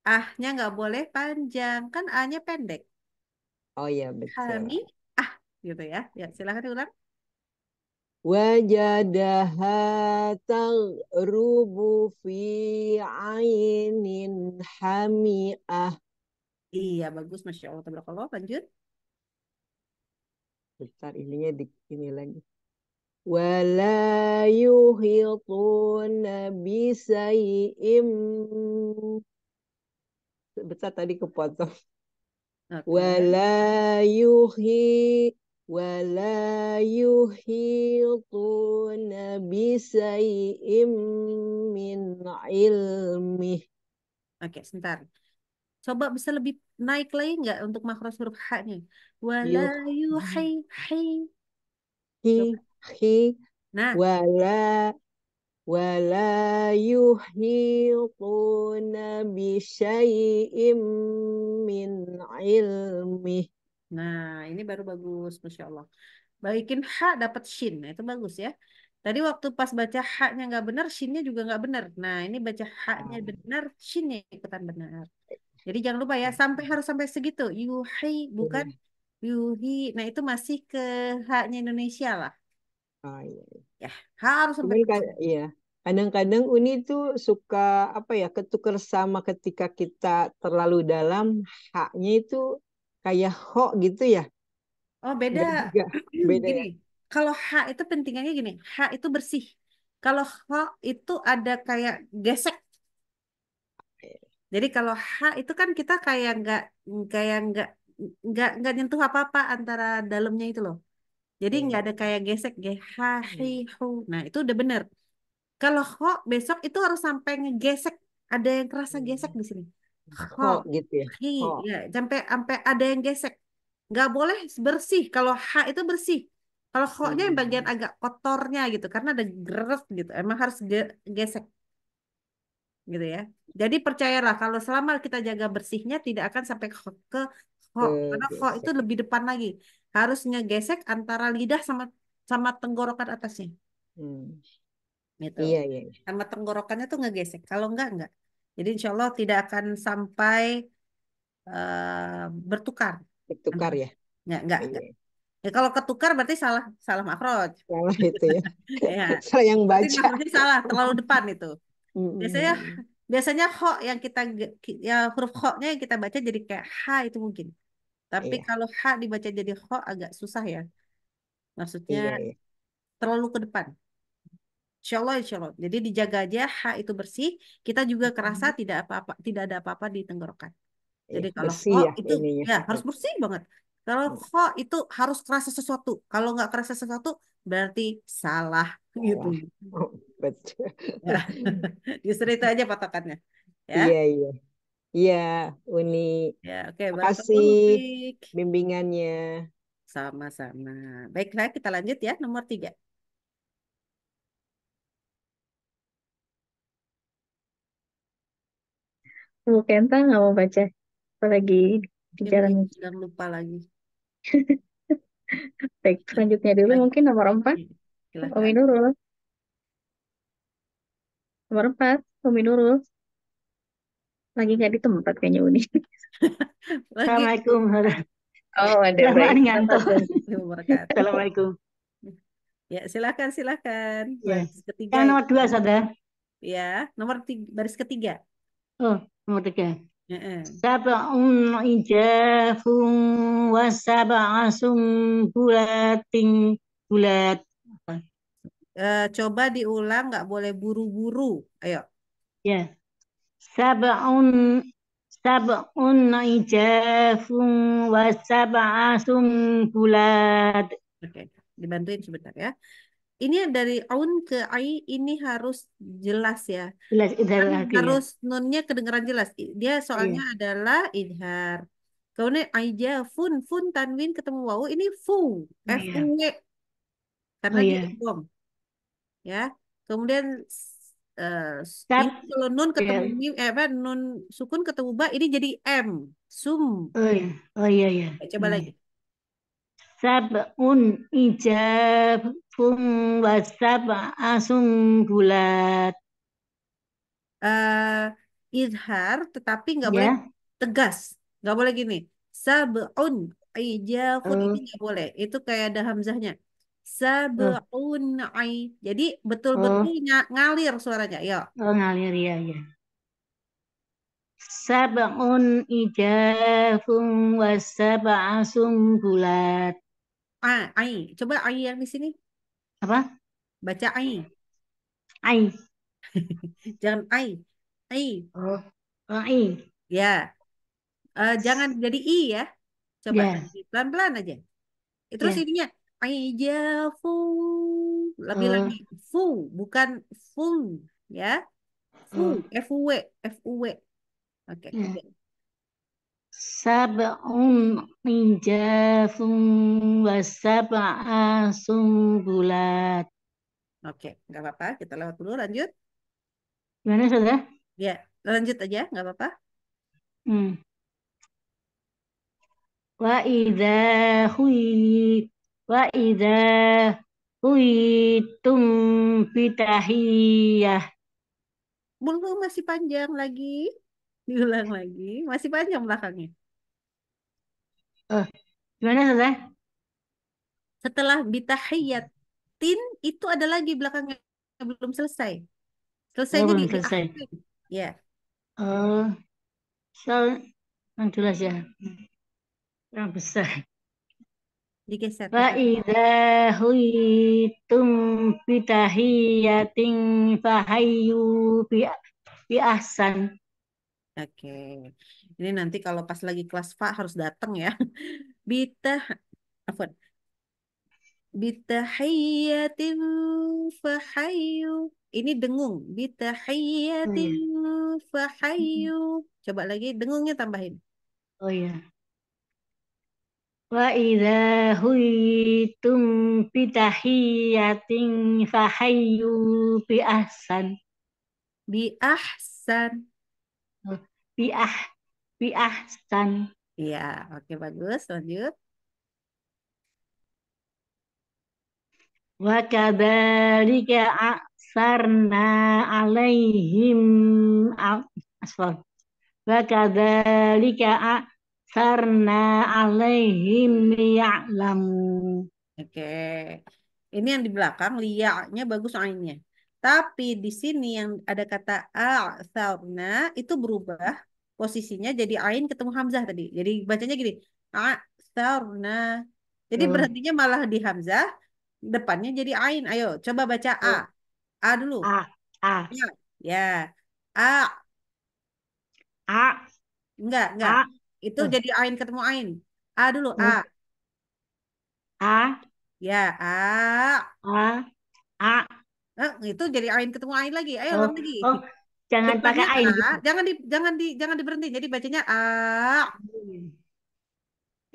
Ahnya nggak boleh panjang, kan ahnya pendek. Oh iya betul. Ami ah gitu ya. Ya silahkan ulang Wajadaha rubu fi ainin hami'ah. Iya bagus, masya Allah. Tabarakallah. Lanjut bentar ininya di ini lagi wala nabi sayyim bentar tadi kepotong okay. wala yuhi wala nabi sayyim min ilmi oke okay, sebentar coba bisa lebih naik lagi nggak untuk makhraj huruf H nih iya. wala Yuh. yuhi hi hi hi nah wala wala yuhituna bi syai'im min ilmi nah ini baru bagus masya Allah Baikin H dapat shin itu bagus ya Tadi waktu pas baca haknya nggak benar, shinnya juga nggak benar. Nah, ini baca haknya hmm. benar, shinnya ikutan benar. Jadi jangan lupa ya, hmm. sampai harus sampai segitu. Yuhi bukan hmm. Yuhi. Nah, itu masih ke haknya Indonesia lah. Oh, iya. Ya, harus sampai Cuman, kan, iya. Kadang-kadang Uni itu suka apa ya ketuker sama ketika kita terlalu dalam haknya itu kayak ho gitu ya. Oh beda. Beda, <clears throat> beda gini, ya. Kalau hak itu pentingannya gini, hak itu bersih. Kalau hak itu ada kayak gesek jadi kalau H itu kan kita kayak nggak kayak nggak nggak nggak nyentuh apa-apa antara dalamnya itu loh. Jadi iya. nggak ada kayak gesek g h hi iya. hu. Nah itu udah bener. Kalau H besok itu harus sampai ngegesek. Ada yang kerasa gesek hmm. di sini. Nah, h gitu ya. Hi, ya sampai sampai ada yang gesek. Nggak boleh bersih. Kalau h itu bersih. Kalau h nya yang bagian hmm. agak kotornya gitu karena ada geret gitu. Emang harus gesek gitu ya. Jadi percayalah kalau selama kita jaga bersihnya tidak akan sampai ke, ke ho, karena ho itu lebih depan lagi. Harusnya gesek antara lidah sama sama tenggorokan atasnya. Hmm. Gitu. Iya, iya. iya. Sama tenggorokannya tuh ngegesek. Kalau enggak enggak. Jadi insya Allah tidak akan sampai uh, bertukar. Bertukar ya. Enggak, enggak, iya. enggak. Ya, kalau ketukar berarti salah salah makro. Salah itu ya. <laughs> ya. <laughs> salah yang baca. Berarti salah, terlalu depan itu. Biasanya biasanya ho yang kita ya huruf ho-nya yang kita baca jadi kayak h itu mungkin. Tapi iya. kalau h dibaca jadi ho agak susah ya. Maksudnya iya, iya. terlalu ke depan. Insya Allah, Jadi dijaga aja h itu bersih. Kita juga kerasa hmm. tidak apa-apa, tidak ada apa-apa di tenggorokan. Iya, jadi kalau ho ya, itu ininya. ya harus bersih banget. Kalau hmm. ho itu harus kerasa sesuatu. Kalau nggak kerasa sesuatu berarti salah, salah. gitu. <laughs> betul. Ya. <laughs> Justru itu aja patokannya. Ya. Iya, iya. Iya, Uni. Ya, oke. Okay. Makasih bimbingannya. Sama-sama. Baiklah, kita lanjut ya. Nomor tiga. Bu Kenta nggak mau baca. Apalagi jalan. Jangan lupa lagi. <laughs> Baik, selanjutnya dulu mungkin nomor empat. Silakan. Om Nurul. Nomor empat, Umi Nurul. Lagi nggak di tempat kayaknya Uni. <laughs> Assalamualaikum. Oh, ada baik. ngantuk. Assalamualaikum. Ya, silakan silakan. Ya. ketiga. nomor dua, saudara. Ya, nomor tiga, baris ketiga. Oh, nomor tiga. Sab'un ijafun wa sab'a sumbulat bulat. Eh, coba diulang, nggak boleh buru-buru. Ayo. Ya. Sab'un sab'un ijafun wa sab'a Oke, okay. dibantuin sebentar ya. Ini dari aun ke ai ini harus jelas ya. Jelas idhar ya. Harus nunnya kedengaran jelas. Dia soalnya yeah. adalah idhar. Kemudian aja fun fun tanwin ketemu wau ini fu oh, iya. f u -E. karena oh, dia iya. bom ya kemudian Uh, ini kalau nun ketemu yeah. mim, eh, apa, nun sukun ketemu ba ini jadi m sum. Oh iya, oh iya yeah. Iya. Coba yeah. lagi. Sabun wasab asum bulat Uh, eh, idhar tetapi nggak yeah. boleh tegas. Nggak boleh gini. Sabun fum oh. ini nggak boleh. Itu kayak ada hamzahnya. Sab'un Jadi betul-betul oh. ngalir suaranya, ya. Oh, ngalir ya, ya. Sab'un ijafun wa sab'asun sumbulat. Ah, ai. Coba ai yang di sini. Apa? Baca ai. Ai. <laughs> jangan ai. Ai. Oh, oh ai. Ya. Uh, jangan jadi i ya. Coba iya. pelan-pelan yeah. aja. Terus yeah. ininya ijafu ya, lebih hmm. lagi fu bukan full ya fu hmm. f u w f u w oke okay. hmm. sab'un ijafun wa sab'a sumbulat oke okay. nggak apa-apa kita lewat dulu lanjut gimana sudah ya lanjut aja nggak apa-apa hmm. wa idha huyit wa idza huitum bitahiyah belum masih panjang lagi diulang lagi masih panjang belakangnya eh gimana setelah setelah bitahiyatin itu ada lagi belakangnya belum selesai selesai oh, jadi belum selesai ya oh so yang ya yang besar digeser. wa idza huitum bi tahiyatin fahayyu bi bi ahsan. Oke. Ini nanti kalau pas lagi kelas Fa harus datang ya. <laughs> Bitah afwan. Bitahiyyatin fahayyu. Ini dengung. Bita hmm. Oh iya. fahayyu. Coba lagi dengungnya tambahin. Oh iya. Wa idza huitum bitahiyatin fahayyu bi ahsan. Bi ahsan. Oh, bi ah bi ahsan. ya oke okay, bagus. Lanjut. Wa kadzalika a'sarna 'alaihim asfal. Wa kadzalika karena alaihim liya'lamu. Oke. Ini yang di belakang liya'nya bagus ainnya. Tapi di sini yang ada kata a'tharna itu berubah posisinya jadi ain ketemu hamzah tadi. Jadi bacanya gini, a'tharna. Jadi hmm. berhentinya malah di hamzah, depannya jadi ain. Ayo coba baca a. A dulu. A. A. Ya. ya. A. A. Enggak, enggak. A. Itu hmm. jadi ain ketemu ain. A dulu, hmm. A. A. Ya, A. A. A. Nah, itu jadi ain ketemu ain lagi. Ayo oh. lagi. Oh. Jangan Depannya pakai ain. A. Gitu. Jangan di jangan di jangan di berhenti, Jadi bacanya A.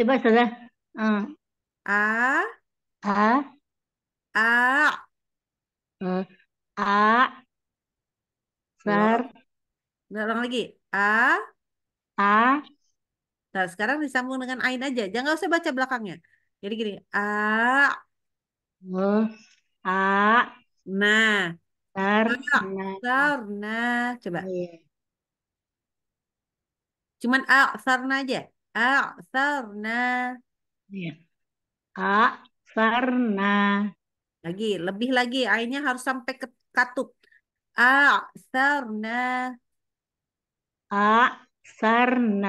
Coba saudara. Uh. A. A. A. A. Eh, Sar. Ulang lagi. A. A. Nah, sekarang disambung dengan ain aja. Jangan usah baca belakangnya. Jadi gini, a oh. a na karena karena coba. Oh, iya. Cuman a sarna aja. A sarna. Iya. A sarna. Lagi, lebih lagi ainnya harus sampai ke katup. A sarna. A sarna.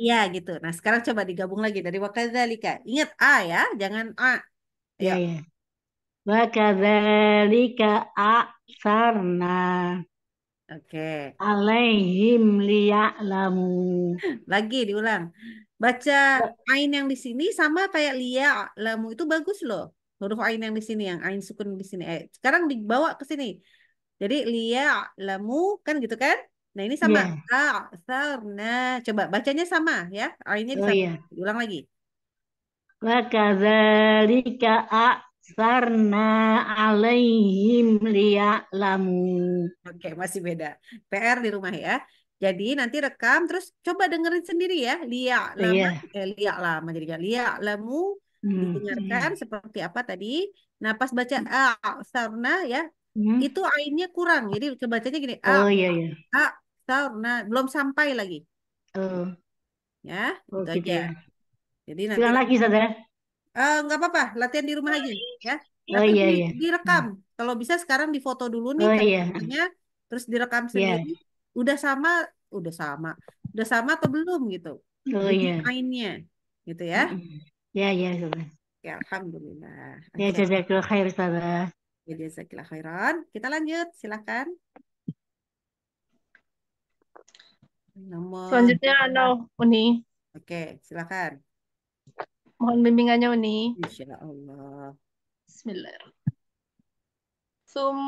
Iya gitu. Nah sekarang coba digabung lagi dari wakadzalika. Ingat a ya, jangan a. Ya. ya. Wakadzalika a sarna. Oke. Okay. Alaihim liya'lamu. Lagi diulang. Baca ain yang di sini sama kayak liya'lamu itu bagus loh. Huruf ain yang di sini yang ain sukun di sini. Eh, sekarang dibawa ke sini. Jadi liya'lamu kan gitu kan? Nah, ini sama. Ya. Coba bacanya sama ya. Ainnya Oh, oh iya. Ulang lagi. Wa kadzalika a'tharna 'alaihim liya'lamu. Oke, masih beda. PR di rumah ya. Jadi nanti rekam terus coba dengerin sendiri ya. Lia iya. Yeah. eh, lia jadi lia lamu hmm. hmm. seperti apa tadi. Nah, pas baca hmm. a'tharna ya, Hmm. itu ainnya kurang. Jadi bacanya gini, Oh iya iya. a sahur. Nah, belum sampai lagi. Uh, ya, oh, itu gitu aja. Ya. Jadi nanti Silang lagi saudara. Eh, nggak apa-apa, latihan di rumah aja ya. Oh iya di, iya. Direkam. Hmm. Kalau bisa sekarang difoto dulu nih oh, kan, iya. terus direkam iya. sendiri. Yeah. Udah sama, udah sama. Udah sama atau belum gitu. Oh iya. Mainnya gitu ya. Ya ya saudara. Ya alhamdulillah. Ya jazakallahu khair saudara. Ya jazakallahu khairan. Kita lanjut, silahkan. Nomor. Selanjutnya Ano Uni. Oke, silakan. Mohon bimbingannya Uni. Insyaallah. Bismillahirrahmanirrahim. Sum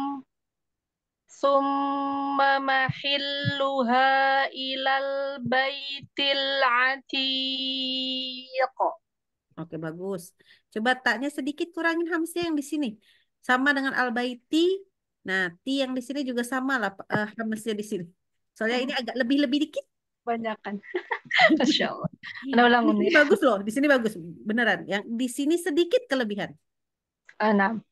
summa mahilluha ilal baitil atiq. Oke, bagus. Coba taknya sedikit kurangin hamsnya yang di sini. Sama dengan al baiti. Nah, ti yang di sini juga sama lah uh, eh, hamsnya di sini. Soalnya ini hmm. agak lebih-lebih dikit. Banyakan. <laughs> Masya Allah. Iya, ini ini. Bagus loh, di sini bagus. Beneran. Yang di sini sedikit kelebihan. Enam.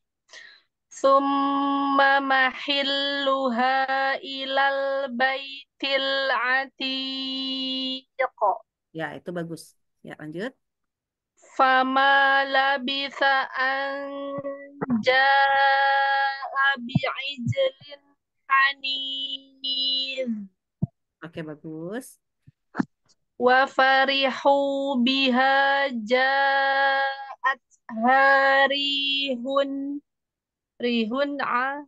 Summa mahilluha ilal baitil atiqo. Ya, itu bagus. Ya, lanjut. Fama labitha an jaa bi'ijlin hanim. Oke, bagus. Wa farihu biha ja'at harihun rihun a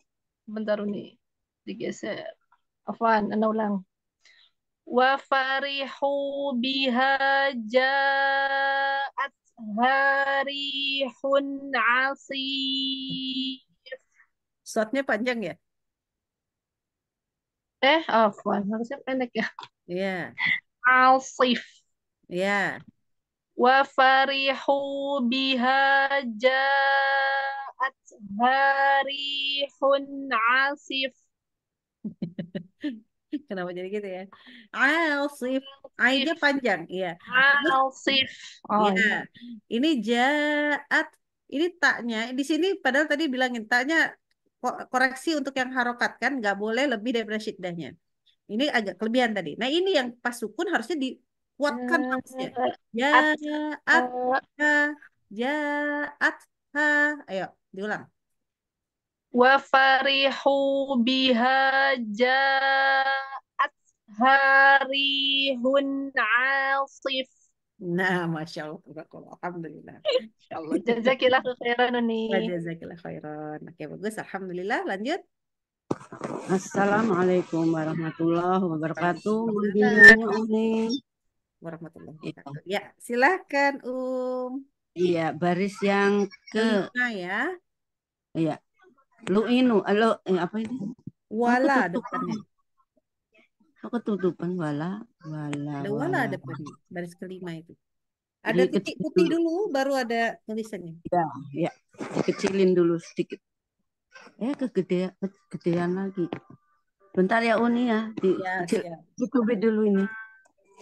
bentar ini digeser afwan ana ulang wa farihu biha ja'at harihun asif Suatnya panjang ya? eh afwan oh, harusnya pendek ya iya yeah. alsif iya yeah. wa farihu biha ja'at harihun asif <laughs> Kenapa jadi gitu ya? Alsif. Aida panjang, iya. Alsif. Iya. Oh, ya. yeah. Ini jaat ini taknya di sini padahal tadi bilangin taknya koreksi untuk yang harokat kan nggak boleh lebih daripada syiddahnya ini agak kelebihan tadi nah ini yang pas sukun harusnya dikuatkan hmm, harusnya ya, ya at ya. ha ya at ha ayo diulang wa farihu biha ja'at harihun asif Nah, Masya Allah. Alhamdulillah. Masya Allah. <laughs> Jazakillah khairan, Uni. Jazakillah khairan. Oke, bagus. Alhamdulillah. Lanjut. Assalamualaikum warahmatullahi wabarakatuh. Uni. Warahmatullahi iya. wabarakatuh. Ya, silahkan, Um. Iya, baris yang ke. Nah, ya. Iya. inu, eh, lo, eh, apa ini? Wala depannya. Apa ketutupan wala? Wala. Ada wala, wala depan baris kelima itu. Ada Jadi titik putih dulu baru ada tulisannya. Ya, ya. kecilin dulu sedikit. Eh kegedean kegedean lagi. Bentar ya Uni ya, di ya, kecil, ya. dulu ini.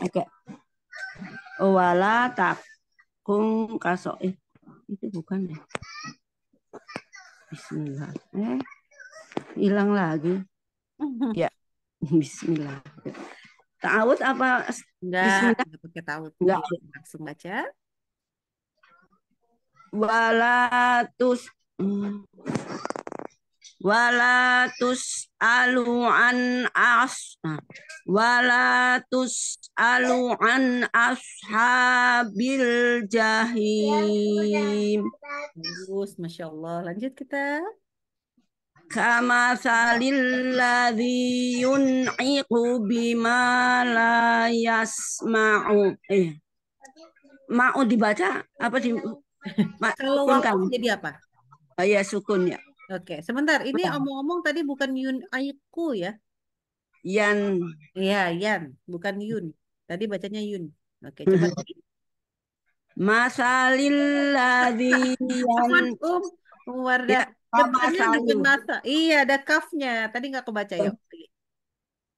Oke. Okay. Oh, wala takung kaso eh itu bukan ya. Bismillah. Eh hilang lagi. <laughs> Ya. <laughs> Bismillah. Ta'awud apa? Enggak, enggak pakai ta'awud. Enggak. Langsung baca. Walatus hmm, walatus alu an as nah, walatus alu an ashabil jahim. Bagus, masya Allah. Lanjut kita kamasalilladzi yun'iqu bima la yasma'u. Eh. Mau dibaca apa di kalau kan jadi apa? Oh ya sukun ya. Oke, okay. sebentar. Ini omong-omong tadi bukan Yun Aiku ya? Yan. Iya, Yan, bukan Yun. Tadi bacanya Yun. Oke, okay, coba lagi. Masalil ladhi <laughs> yan. Um, um, um Depannya depan masa. Iya, ada kafnya. Tadi nggak kebaca ya.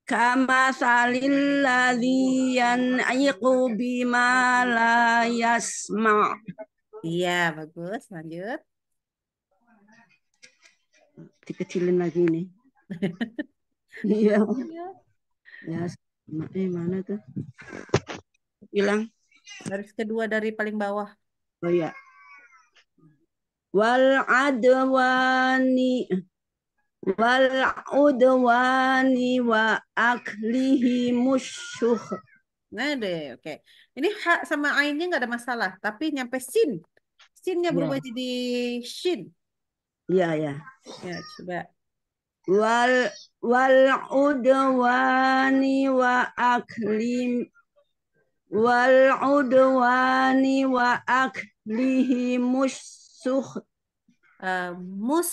Kama salil ladiyan ayiku bima la yasma. Iya, bagus. Lanjut. Dikecilin lagi nih. <laughs> Iya. ya, eh, mana tuh? Hilang. Garis kedua dari paling bawah. Oh iya wal adwani wal udwani wa aklihi musyuh. Nade, oke. Okay. Ini hak sama ainnya nggak ada masalah, tapi nyampe sin. Sinnya ya. berubah yeah. jadi shin. Iya, yeah, ya. Yeah. Ya, coba. Wal wal udwani wa aklim wal udwani wa aklihi musyuh suh uh, mus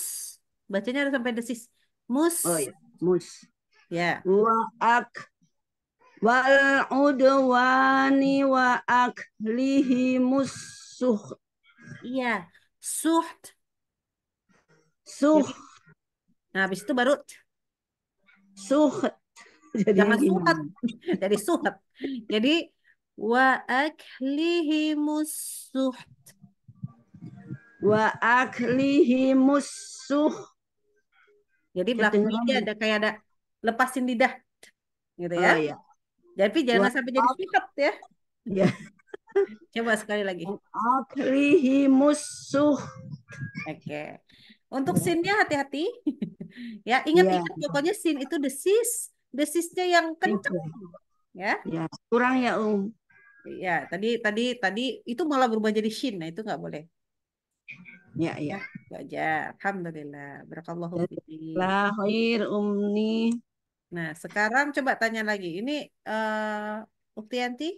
bacanya harus sampai desis mus oh iya mus ya Wa'ak. wa ak wal udwani wa musuh iya suh, suht suh nah habis itu baru suh, jadi jangan suhat <laughs> Jadi suhat jadi wa aklihi wa hmm. aklihi musuh. Jadi belakangnya ada kayak ada lepasin lidah gitu ya. Oh, iya. Jadi jangan sampai jadi sikap ya. iya. <laughs> Coba sekali lagi. Aklihi musuh. Oke. Okay. Untuk sinnya hati-hati. <laughs> ya, ingat-ingat yeah. pokoknya sin itu desis, desisnya yang kencang. Ya. Ya, kurang ya, Um. Ya, tadi tadi tadi itu malah berubah jadi shin. Nah, itu nggak boleh. Ya, ya, ya. itu aja. Alhamdulillah. Barakallahu Allah khair umni. Nah, sekarang coba tanya lagi. Ini eh uh, Uktianti?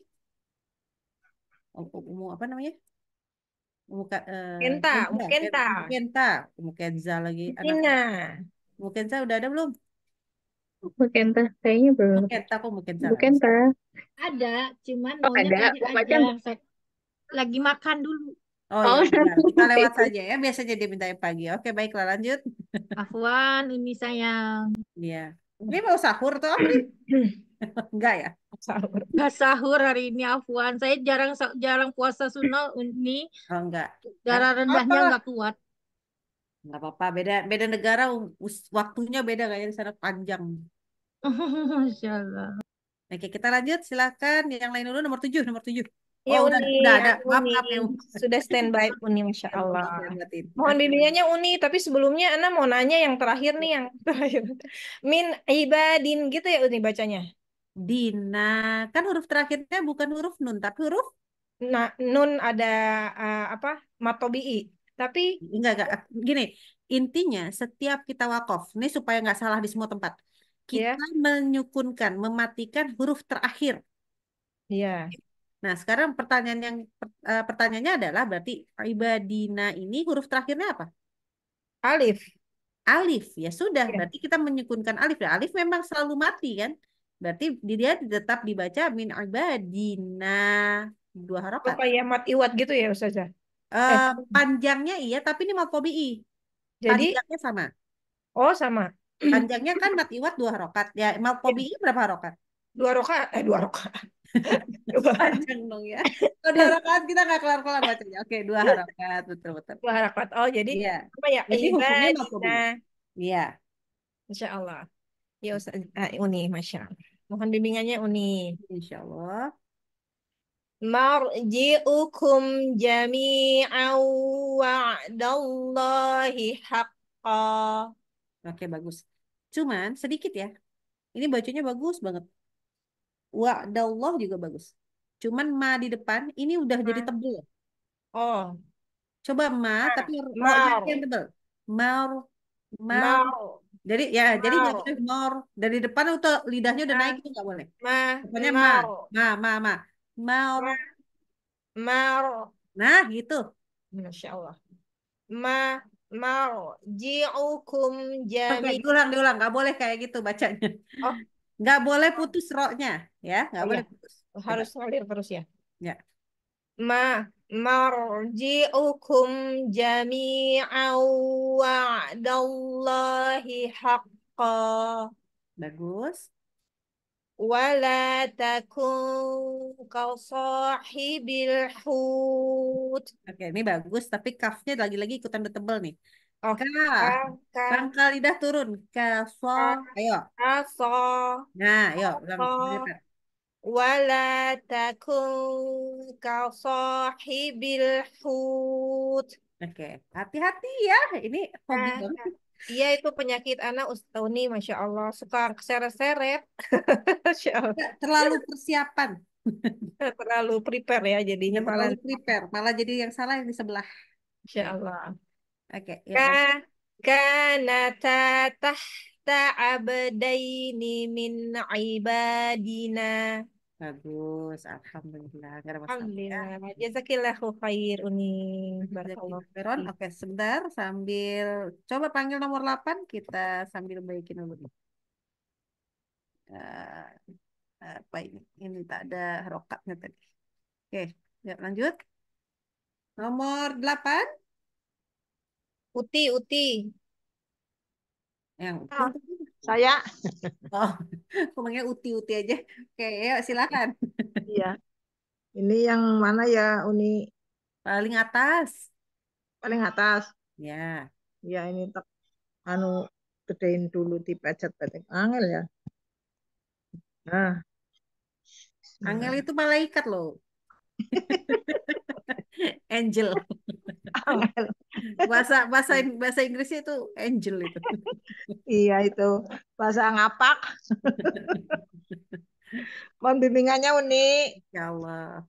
Oh, oh, Umum apa namanya? Muka, uh, eh, Kenta, Kenta. Kenta. Kenza lagi. Tina. Kenta udah ada belum? Kenta. kayaknya belum. Kenta, aku Kenta. Kenta. Ada, cuman oh, maunya ada. Aja. Lagi makan dulu. Oh, oh. iya. iya. iya. kita <laughs> lewat saja gitu. ya. Biasanya dia minta yang pagi. Oke, baiklah lanjut. Afwan, ini sayang. Iya. Ini mau sahur tuh, Afri? <clears throat> Enggak ya? Sahur. Enggak sahur hari ini, Afwan. Saya jarang jarang puasa sunnah ini. Oh, enggak. Darah rendahnya enggak kuat. Enggak apa-apa, beda beda negara waktunya beda kayaknya di sana panjang. Insyaallah. <laughs> Oke, kita lanjut. Silakan yang lain dulu nomor tujuh nomor tujuh Oh, ya, oh, Uni, udah, udah ada. maaf, maaf. Sudah standby Uni, Masya Allah. Mohon bimbingannya, Uni, tapi sebelumnya Ana mau nanya yang terakhir nih, yang <laughs> terakhir. Min ibadin gitu ya Uni bacanya? Dina. Kan huruf terakhirnya bukan huruf nun, tapi huruf? Nah, nun ada uh, apa? Matobi'i. Tapi enggak, enggak. Gini, intinya setiap kita wakaf, nih supaya nggak salah di semua tempat. Iya. Kita yeah. menyukunkan, mematikan huruf terakhir. Iya. Yeah. Nah, sekarang pertanyaan yang eh, pertanyaannya adalah berarti ibadina ini huruf terakhirnya apa? Alif. Alif. Ya sudah, ya. berarti kita menyukunkan alif. Ya, alif memang selalu mati kan? Berarti dia tetap dibaca min ibadina dua harokat. ya mat iwat gitu ya, Ustazah? Uh, eh. panjangnya iya, tapi ini mau i. Jadi panjangnya sama. Oh, sama. Panjangnya kan mat iwat dua harokat. Ya, mau i iya. berapa harokat? Dua harokat, eh dua harokat panjang dong ya. Oh, dua rakaat kita nggak kelar-kelar bacanya. Oke, dua rakaat betul-betul. Dua rakaat. Oh, jadi iya. apa ya? Ini hukumnya makbul. Iya. Insya Allah. Ya Ustaz uh, Uni, Masya Allah. Mohon bimbingannya Uni. Insya Allah. Marji'ukum jami'an wa'dallahi haqqa. Oke, bagus. Cuman sedikit ya. Ini bacanya bagus banget. Wa'dallah juga bagus. Cuman ma di depan ini udah ma. jadi tebel. Oh. Coba ma, ma. tapi ma yang tebel. Mar. Mar. Jadi ya, mar. jadi nggak boleh mar. Dari depan atau lidahnya udah naik itu nggak boleh. Ma. Pokoknya ma. Ma, ma, ma. Mar. Mar. Nah, gitu. Masya Allah. Ma jiukum jami. Oke, diulang, diulang. Gak boleh kayak gitu bacanya. Oh, Nggak boleh putus roknya, ya. Nggak oh, boleh ya. putus. Harus ngalir terus ya. Ya. Ma marji'ukum jami'an wa'dallahi haqqa. Bagus. Wala takun kasahibil hut. Oke, ini bagus. Tapi kafnya lagi-lagi ikutan tebel nih. Oke. okay. Pangkal lidah turun. ke so. Ayo. Ka so. Nah, ayo Wala takun ka sahibil hut. Oke, hati-hati ya. Ini hobi nah, banget. Iya itu penyakit anak Ustauni, Masya Allah. Suka seret-seret. <laughs> Terlalu persiapan. Terlalu prepare ya jadinya. Terlalu malah... prepare, malah jadi yang salah yang di sebelah. Masya Allah. Oke. Okay, ya. ta tahta abdaini min ibadina. Bagus, alhamdulillah. Enggak ada masalah. Ya. Alhamdulillah. Jazakillahu khair Uni. Barakallahu Oke, sebentar sambil coba panggil nomor 8 kita sambil baikin dulu. Uh, apa ini? Ini tak ada harokatnya tadi. Oke, ya lanjut. Nomor 8. Uti, Uti. Ya, Uti. Oh, saya. Oh, <laughs> ngomongnya Uti, Uti aja. Oke, yuk silakan. <laughs> Iya. Ini yang mana ya, Uni? Paling atas. Paling atas. Ya. Ya, ini tak anu gedein dulu dipecet-pecet angel ya. Nah. Angel itu malaikat loh. <laughs> angel. angel. bahasa bahasa bahasa Inggrisnya itu angel itu. iya itu bahasa ngapak. Mohon bimbingannya unik. Ya Allah.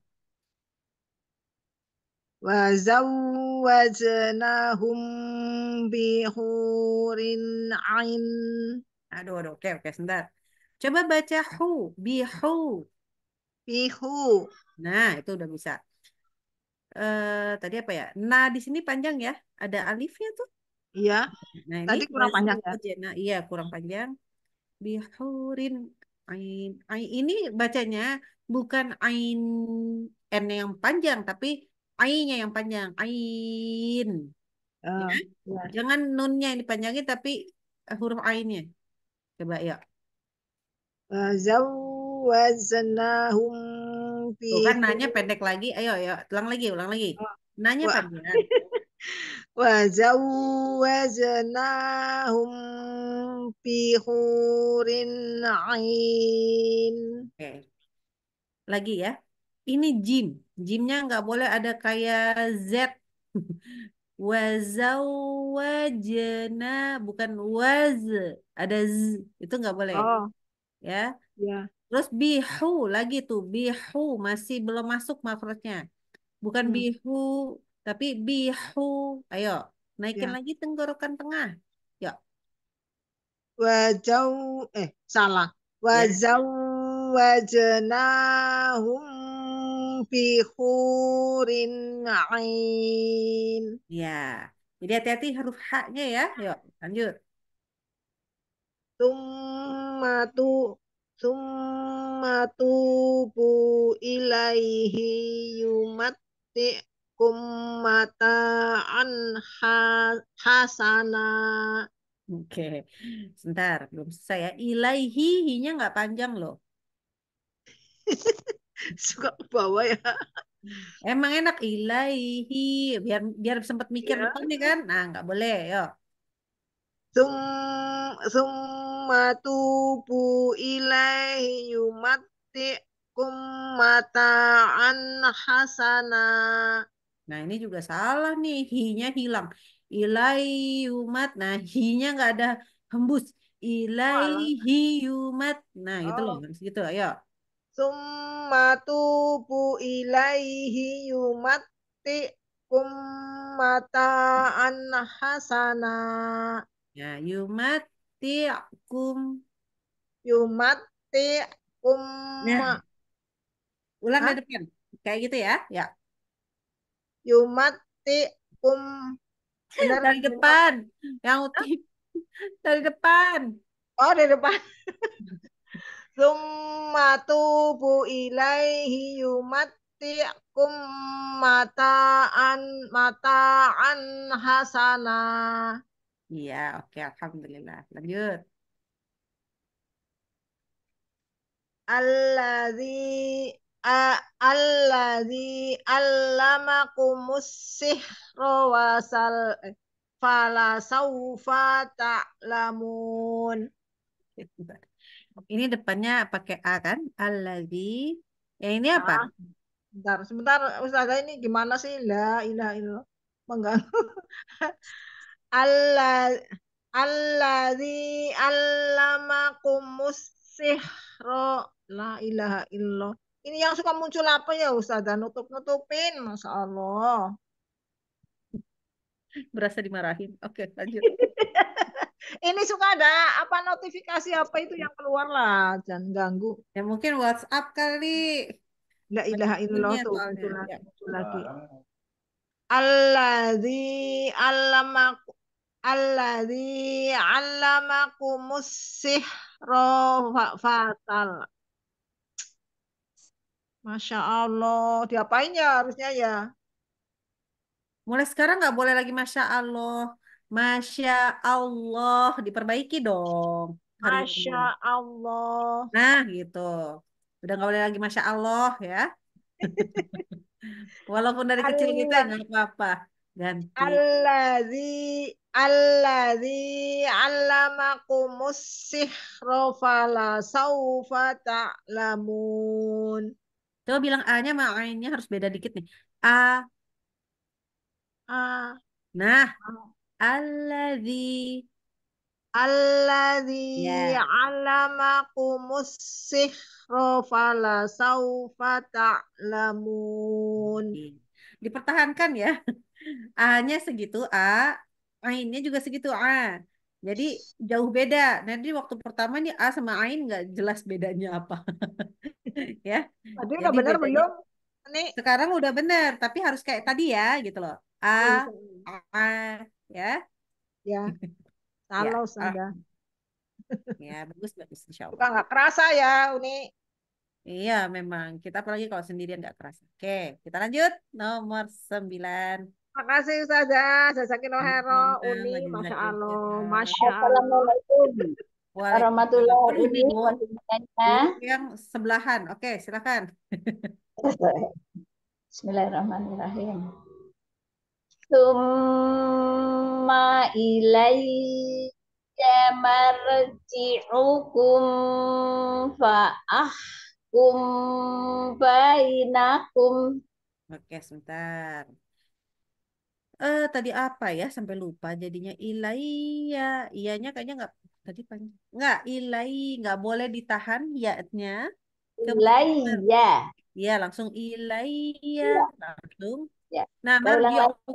Wa hum bihurin ain. Aduh, aduh, oke, oke, sebentar. Coba baca hu, bihu. Bihu. Nah, itu udah bisa eh, tadi apa ya? Nah, di sini panjang ya. Ada alifnya tuh. Iya. Nah, Tadi kurang panjang ya. Nah, iya kurang panjang. Bihurin ain. Ain ini bacanya bukan ain n yang panjang tapi ainnya yang panjang. Ain. Uh, ya? ya. Jangan nunnya yang dipanjangin tapi huruf ainnya. Coba ya. Zawazanahum di gitu Tuh kan, kan nanya pendek lagi. Ayo ayo, ulang lagi, ulang lagi. Oh, nanya Wah. panjang. <laughs> Wa zawwajnahum bi hurin ain. Oke. Lagi ya. Ini jim. Jimnya nggak boleh ada kayak Z. <laughs> Wazawajna bukan waz ada z itu nggak boleh oh. ya ya Terus bihu lagi tuh bihu masih belum masuk makrotnya. Bukan hmm. bihu tapi bihu. Ayo naikin ya. lagi tenggorokan tengah. Ya. Wajau eh salah. Ya. Wajau wajenahum bihurin ain. Ya. Jadi hati-hati huruf haknya ya. Yuk, lanjut. Tum tu Summa tubu ilaihi kumata an hasana. Oke, okay. sebentar. Belum selesai ya. Ilaihi, hinya nggak panjang loh. <laughs> Suka bawa ya. Emang enak ilaihi. Biar biar sempat mikir ya. kan. Nah, nggak boleh. yuk Sum, sum tubu ilaihi yumatti'kum mata'an hasana. Nah ini juga salah nih, hinya hilang. Ilai yumat, nah hinya nggak ada hembus. Ilaihi yumat. Nah oh. itu loh, gitu. Ayo. Summa tubu ilaihi yumat tikum mata'an hasana. Ya, yumat Yumati'kum. Yumati'kum. Nah. Ulang Hah? dari depan. Kayak gitu ya. Ya. Yumati'kum. Benar, dari depan. Yang utip. Dari depan. Oh, dari depan. <laughs> Summa tubu ilaihi yumati'kum mata'an mata'an hasana. Iya, oke, alhamdulillah. Lanjut. Allazi a allazi allamakumus sihra wasal eh, fala saufa ta'lamun. <laughs> Ini depannya pakai a kan? Allazi. Ya ini apa? Ah, bentar, sebentar Ustazah ini gimana sih? La ilaha illallah. Mengganggu. <laughs> Allah alladzi sihro la ilaha illo. ini yang suka muncul apa ya dan nutup-nutupin Masya Allah berasa dimarahin oke lanjut <laughs> ini suka ada apa notifikasi apa itu yang keluar lah jangan ganggu ya mungkin WhatsApp kali la ilaha illo tuh ya. muncul lagi, muncul alladhi 'allamakumus sihra fatal. Masya Allah, diapain ya harusnya ya? Mulai sekarang nggak boleh lagi Masya Allah. Masya Allah, diperbaiki dong. Masya Allah. Nah gitu. Udah nggak boleh lagi Masya Allah ya. <laughs> Walaupun dari kecil kita nggak apa-apa ganti allazi allazi allamakumus sihra fala saufa ta'lamun coba bilang a-nya sama a-nya harus beda dikit nih a a nah allazi Alladhi yeah. allamakumus sihra fala saufa ta'lamun. Dipertahankan ya. A-nya segitu A, ainnya juga segitu A. Jadi jauh beda. Nanti waktu pertama nih A sama ain nggak jelas bedanya apa. <laughs> ya. Tadi udah benar belum? Nih. sekarang udah benar, tapi harus kayak tadi ya gitu loh. A, iya, iya. A, ya. Ya. Kalau <laughs> ya, sudah. <laughs> Ya, bagus bagus insya Allah. kerasa ya, Uni. Iya, memang. Kita apalagi kalau sendirian nggak kerasa. Oke, kita lanjut. Nomor sembilan. Makasih Ustazah, Jazakillah Hero, Uni, Masya Allah, Masya Allah. Assalamualaikum. Warahmatullahi wabarakatuh. Yang sebelahan, oke silakan. <laughs> Bismillahirrahmanirrahim. Summa ilai marji'ukum fa'ahkum bainakum. Oke, sebentar eh tadi apa ya sampai lupa jadinya ilaiya ianya kayaknya nggak tadi panjang nggak ilai nggak boleh ditahan ya-nya ilaiya ya, ya, Iya, langsung ilaiya langsung ya. nah marjiokum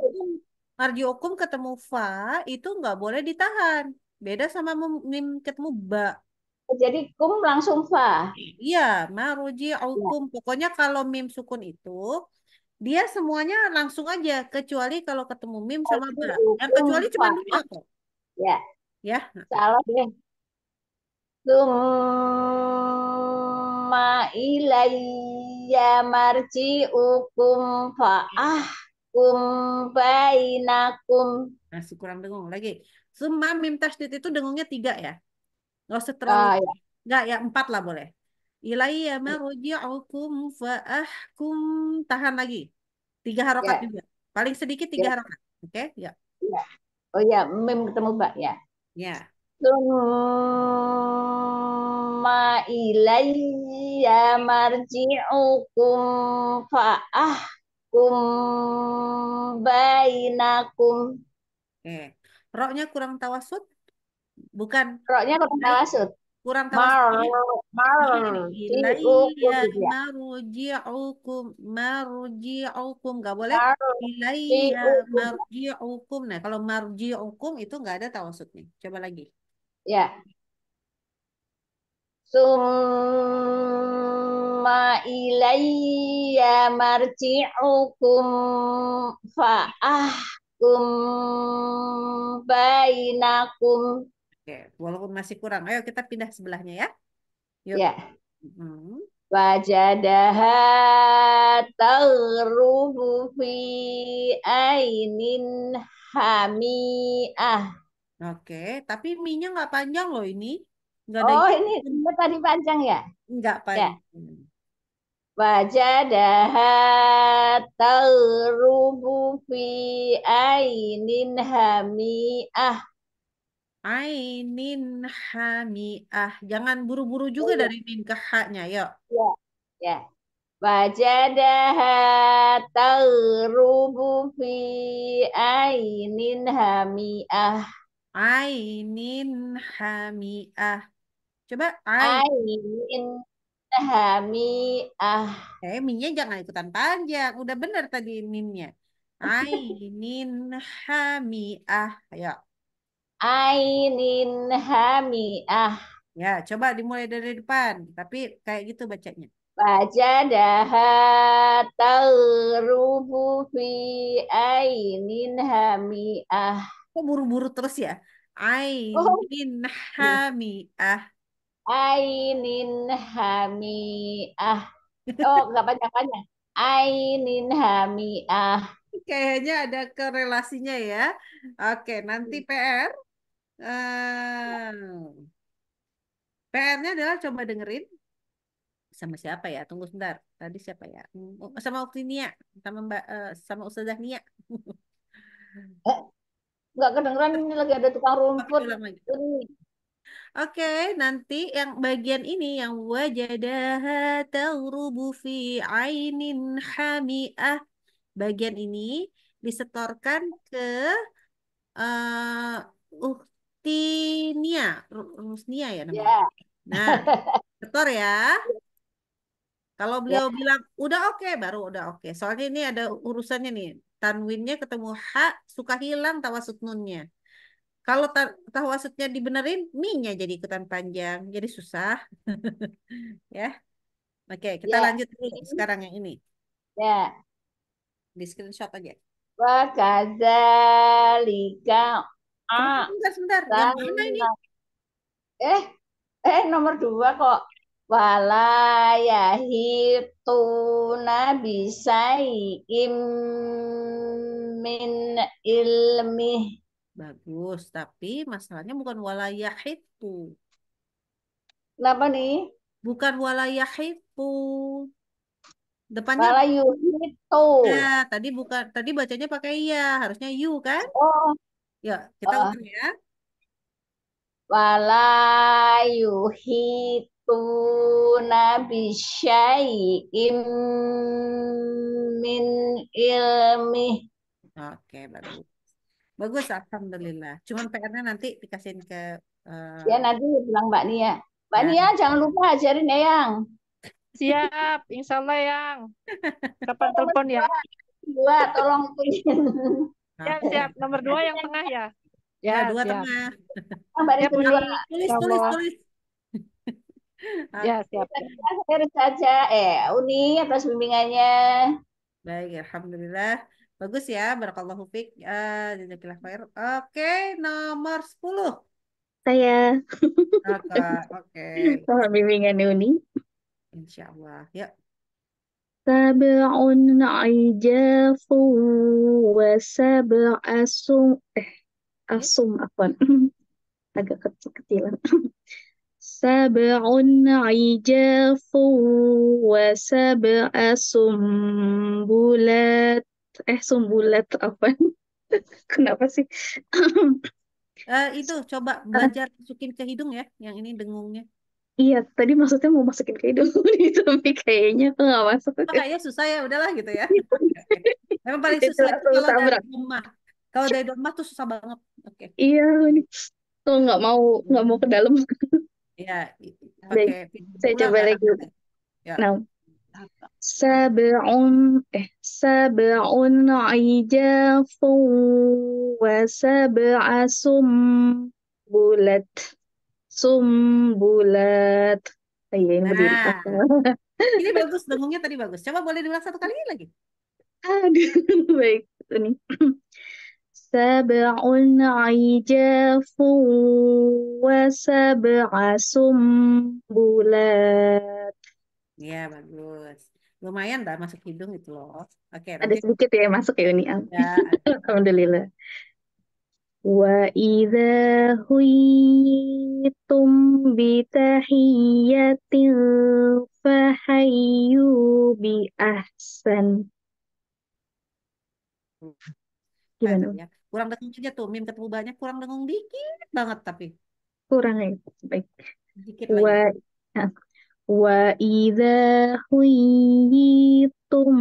marjiokum ketemu fa itu nggak boleh ditahan beda sama mim ketemu ba oh, jadi kum langsung fa iya maruji ya. pokoknya kalau mim sukun itu dia semuanya langsung aja kecuali kalau ketemu mim sama ba yang kecuali cuma dua kok ya ya salah deh summa ilayya faah kum bainakum masih kurang dengung lagi summa mim tasdid itu dengungnya tiga ya nggak usah terlalu oh, ya. nggak ya empat lah boleh ilaiya marji'ukum iya. ahkum tahan lagi. Tiga harokat ya. juga. Paling sedikit tiga ya. harokat. Oke, okay? ya. ya. Oh ya, mem ketemu Pak ya. Ya. Summa ilaiya marji'ukum ahkum bainakum. Oke. Eh, okay. Roknya kurang tawasud? Bukan. Roknya kurang tawasud kurang tahu mar iya ilaiya iya, gitu marji'ukum marji'ukum nggak boleh ilaiya marji'ukum nah kalau marji'ukum itu nggak ada tawasudnya coba lagi ya summa ilaiya marji'ukum kum bainakum Oke, walaupun masih kurang. Ayo kita pindah sebelahnya ya. Yuk. Ya. Mm-hmm. Wajadah Wajadaha fi ainin hamiah. Oke, tapi minyak nggak panjang loh ini. Nggak ada oh, ini, tadi panjang ya? Nggak ya. panjang. Ya. Wajadah tagrubu fi ainin hamiah Ainin hamiah. Jangan buru-buru juga iya. dari min ke ha-nya, yuk. Ya, iya, ya. Wajadah tarubu fi ainin hamiah. Ainin hamiah. Coba ainin, ainin hamiah. Eh, minnya jangan ikutan panjang. Udah benar tadi minnya. <laughs> Ainin hamiah. Ayo. Ya ainin hamiah. Ya, coba dimulai dari depan, tapi kayak gitu bacanya. Baca daha tarubu fi ainin hamiah. Kok buru-buru terus ya? Ainin oh. hamiah. Ainin hamiah. Oh, nggak panjang-panjang. Ainin hamiah. Kayaknya ada korelasinya ya. Oke, nanti hmm. PR Uh, eh, PR-nya adalah coba dengerin sama siapa ya? Tunggu sebentar. Tadi siapa ya? Oh, sama Ukti Nia, sama Mbak eh, sama Ustazah Nia. <laughs> eh, kedengeran ini lagi ada tukang oh, rumput. Oke, okay, nanti yang bagian ini yang wajah taurubu fi ainin hamiah. Bagian ini disetorkan ke eh, uh Rustinia, Rusnia ya, ya namanya. Yeah. Nah, setor <laughs> ya. Kalau ya. beliau yeah. bilang udah oke, okay, baru udah oke. Okay. Soalnya ini ada urusannya nih. Tanwinnya ketemu ha suka hilang tawasut nunnya. Kalau ta tawasutnya dibenerin, minya jadi ikutan panjang, jadi susah. <laughs> ya. Oke, okay, kita yeah. lanjut dulu sekarang yang ini. Ya. Yeah. Di screenshot aja. Wa kadzalika sebentar, ah. sebentar. Yang mana ini? Eh, eh nomor dua kok. Wala yahituna bisai'im min ilmi. Bagus, tapi masalahnya bukan walayah itu. Kenapa nih? Bukan walayah itu. Depannya walayuhitu. Nah, tadi bukan tadi bacanya pakai iya harusnya you kan? Oh, Ya, kita uh, ulang ya. hitu nabi syai'im min ilmi. Oke, bagus. Bagus, Alhamdulillah. Cuman PR-nya nanti dikasihin ke... Uh... Ya, nanti bilang Mbak Nia. Mbak ya. Nia, jangan lupa ajarin Eyang. Ya, Siap, insya Allah Yang. Kapan telepon ya? buat tolong pin. Ya, siap. Nomor dua yang tengah ya. Ya, ya dua siap. tengah. Ah, Mbak <laughs> ya, tulis, tulis, tulis, Ya, siap. Saya saja eh Uni atas bimbingannya. Baik, alhamdulillah. Bagus ya, barakallahu fiik. Uh, eh, Oke, nomor 10. Saya. Oke, oke. <laughs> Bimbingan Uni. Allah Yuk. سبع عجاف وسبع asum eh asum apa? agak kecil-kecilan sab'un ijafu wa asum bulat eh bulat apa kenapa sih uh, <laughs> itu coba ah. belajar masukin ke hidung ya yang ini dengungnya Iya, tadi maksudnya mau masukin ke hidung <laughs> gitu, tapi kayaknya tuh nggak masuk. Oh, kayaknya susah ya, udahlah gitu ya. <laughs> Memang paling iya, susah itu kalau dari rumah. Kalau dari rumah tuh susah banget. Oke. Okay. Iya, ini tuh nggak mau nggak mau ke dalam. Iya, Okay. saya coba lagi. Ya. Nah, sab'un eh sab'un ijafu wa sab'a bulat. Sumbulat. Oh, iya, ini nah, berdiri. ini bagus, dengungnya tadi bagus. Coba boleh diulang satu kali lagi. Aduh, <laughs> baik. Ini. sabun سبع wa وسبع bulat Ya, bagus. Lumayan dah masuk hidung itu loh. Oke, Ada sedikit ya masuk ya Uni. Ya. <laughs> Alhamdulillah. وإذا حييتم بتحية فحيوا بأحسن gimana? Ya. Kurang dengung aja tuh, mim ketemu banyak, kurang dengung dikit banget tapi. Kurang ya, baik. Dikit lagi. Wa, idha huyitum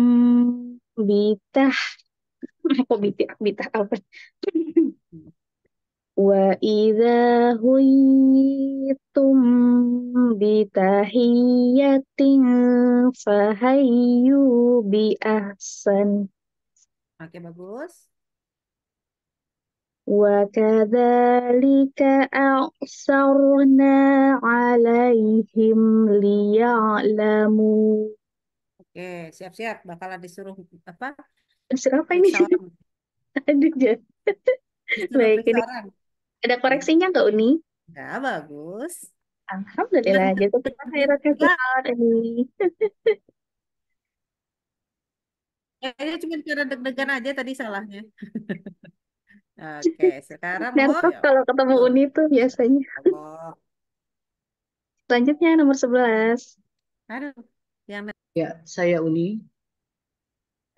bitah. Aku <laughs> bitah, bitah apa? <laughs> وإذا هيتم بتحية فهيوا بأحسن Oke, bagus. وكذلك عليهم ليعلموا Oke, siap-siap bakalan disuruh apa? Disuruh apa ini? jangan. Baik, ini. Ada koreksinya nggak Uni? Nggak, bagus. Alhamdulillah, nah, jadi kita khairat kesalahan ini. Kayaknya <laughs> eh, cuma cara deg-degan aja tadi salahnya. <laughs> Oke, sekarang Nervous ya kalau ketemu Uni tuh biasanya. Ya, Selanjutnya nomor 11. Aduh, yang Ya, saya Uni.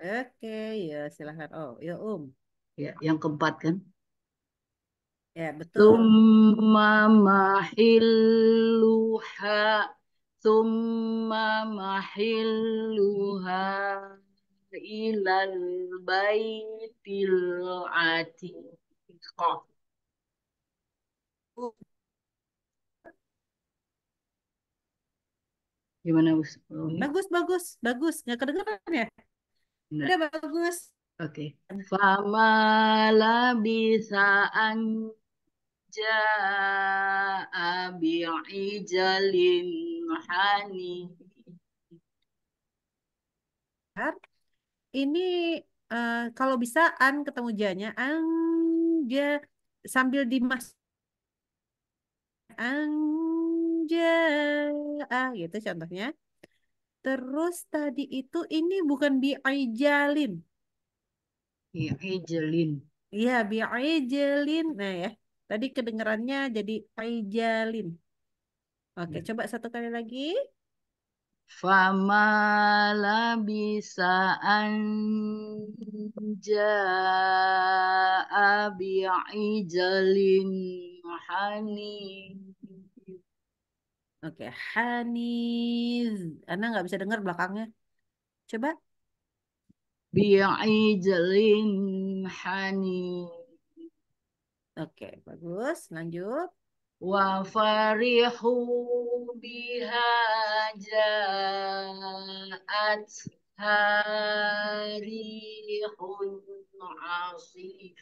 Oke, ya silahkan. Oh, ya Um. Ya, yang keempat kan? Ya, betul. Thumma mahilluha. Thumma mahilluha ilal baitil atiqah. Gimana Bu? Bagus, bagus, bagus. Nggak kedengeran ya? Nah. Udah bagus. Oke. Okay. Fama labisa an jaa bi'ijalin حني ini uh, kalau bisa an ketemu janya an dia sambil dimas anja ah, gitu contohnya terus tadi itu ini bukan bi'ijalin bi'ijalin iya bi'ijalin nah ya Tadi kedengarannya jadi jalin, Oke, ya. coba satu kali lagi. Fama labisa anja jaa bi'ijalin hani. Oke, haniz. Anda nggak bisa dengar belakangnya. Coba. Bi'ijalin hanif. Oke, okay, bagus. Lanjut. Wa farihu biha ja'at harihun asif.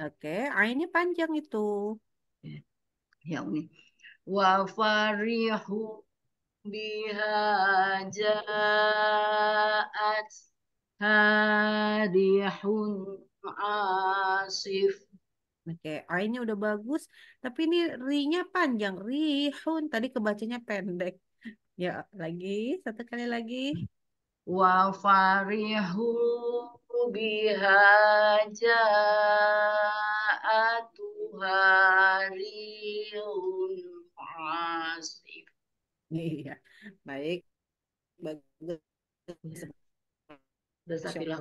Oke, okay. ini panjang itu. Ya, ini. Wa farihu biha ja'at harihun asif. Oke, nah, ah, I-nya udah bagus, tapi ini ri-nya panjang. Rihun tadi kebacanya pendek. Ya, lagi satu kali lagi. Wa farihu bihaja ja'atuha Iya, baik. Bagus. Ya,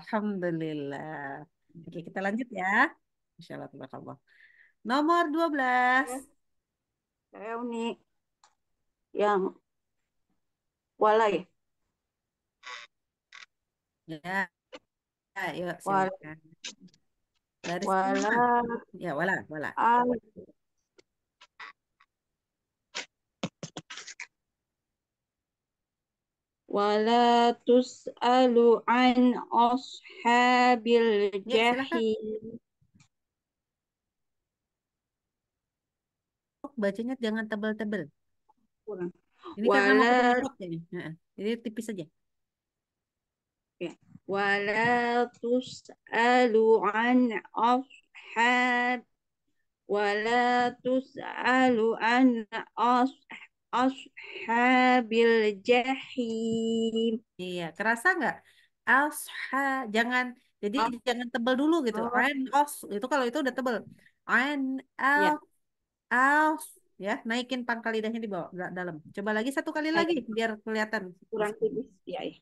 Alhamdulillah. Oke, kita lanjut ya. Insya Allah, tabarakallah. Nomor 12. unik ya. yang walai. Ya. Ayo, ya, silakan. Dari wala. Sini. Ya, wala, wala. Al wala tus'alu an ashabil jahil. Ya, bacanya jangan tebal-tebal. Kurang. Ini Wala... karena mau kelompok jadi. Nah, tipis saja. Ya. Wala tus'alu an ashab Wala tus'alu an ashabil jahim. Iya, kerasa nggak? Asha, jangan jadi oh. jangan tebel dulu gitu. Oh. An os itu kalau itu udah tebel. An ya. al aus, Ya, naikin pangkal lidahnya di bawah, nggak dalam. Coba lagi satu kali lagi biar kelihatan. Kurang tipis. Ya, ya.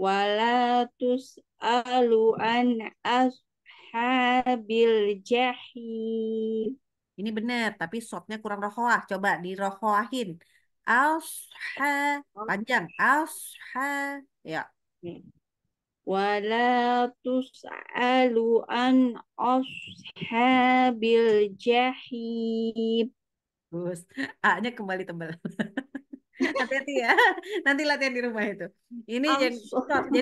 Wala tus'alu an ashabil jahim. Ini benar, tapi shortnya kurang rohoah. Coba dirohoahin. Ausha, panjang. Ausha. Ya wala tus'alu an jahib jahib. Bagus. A-nya kembali tebal. <laughs> hati-hati ya. Nanti latihan di rumah itu. Ini oh, jadi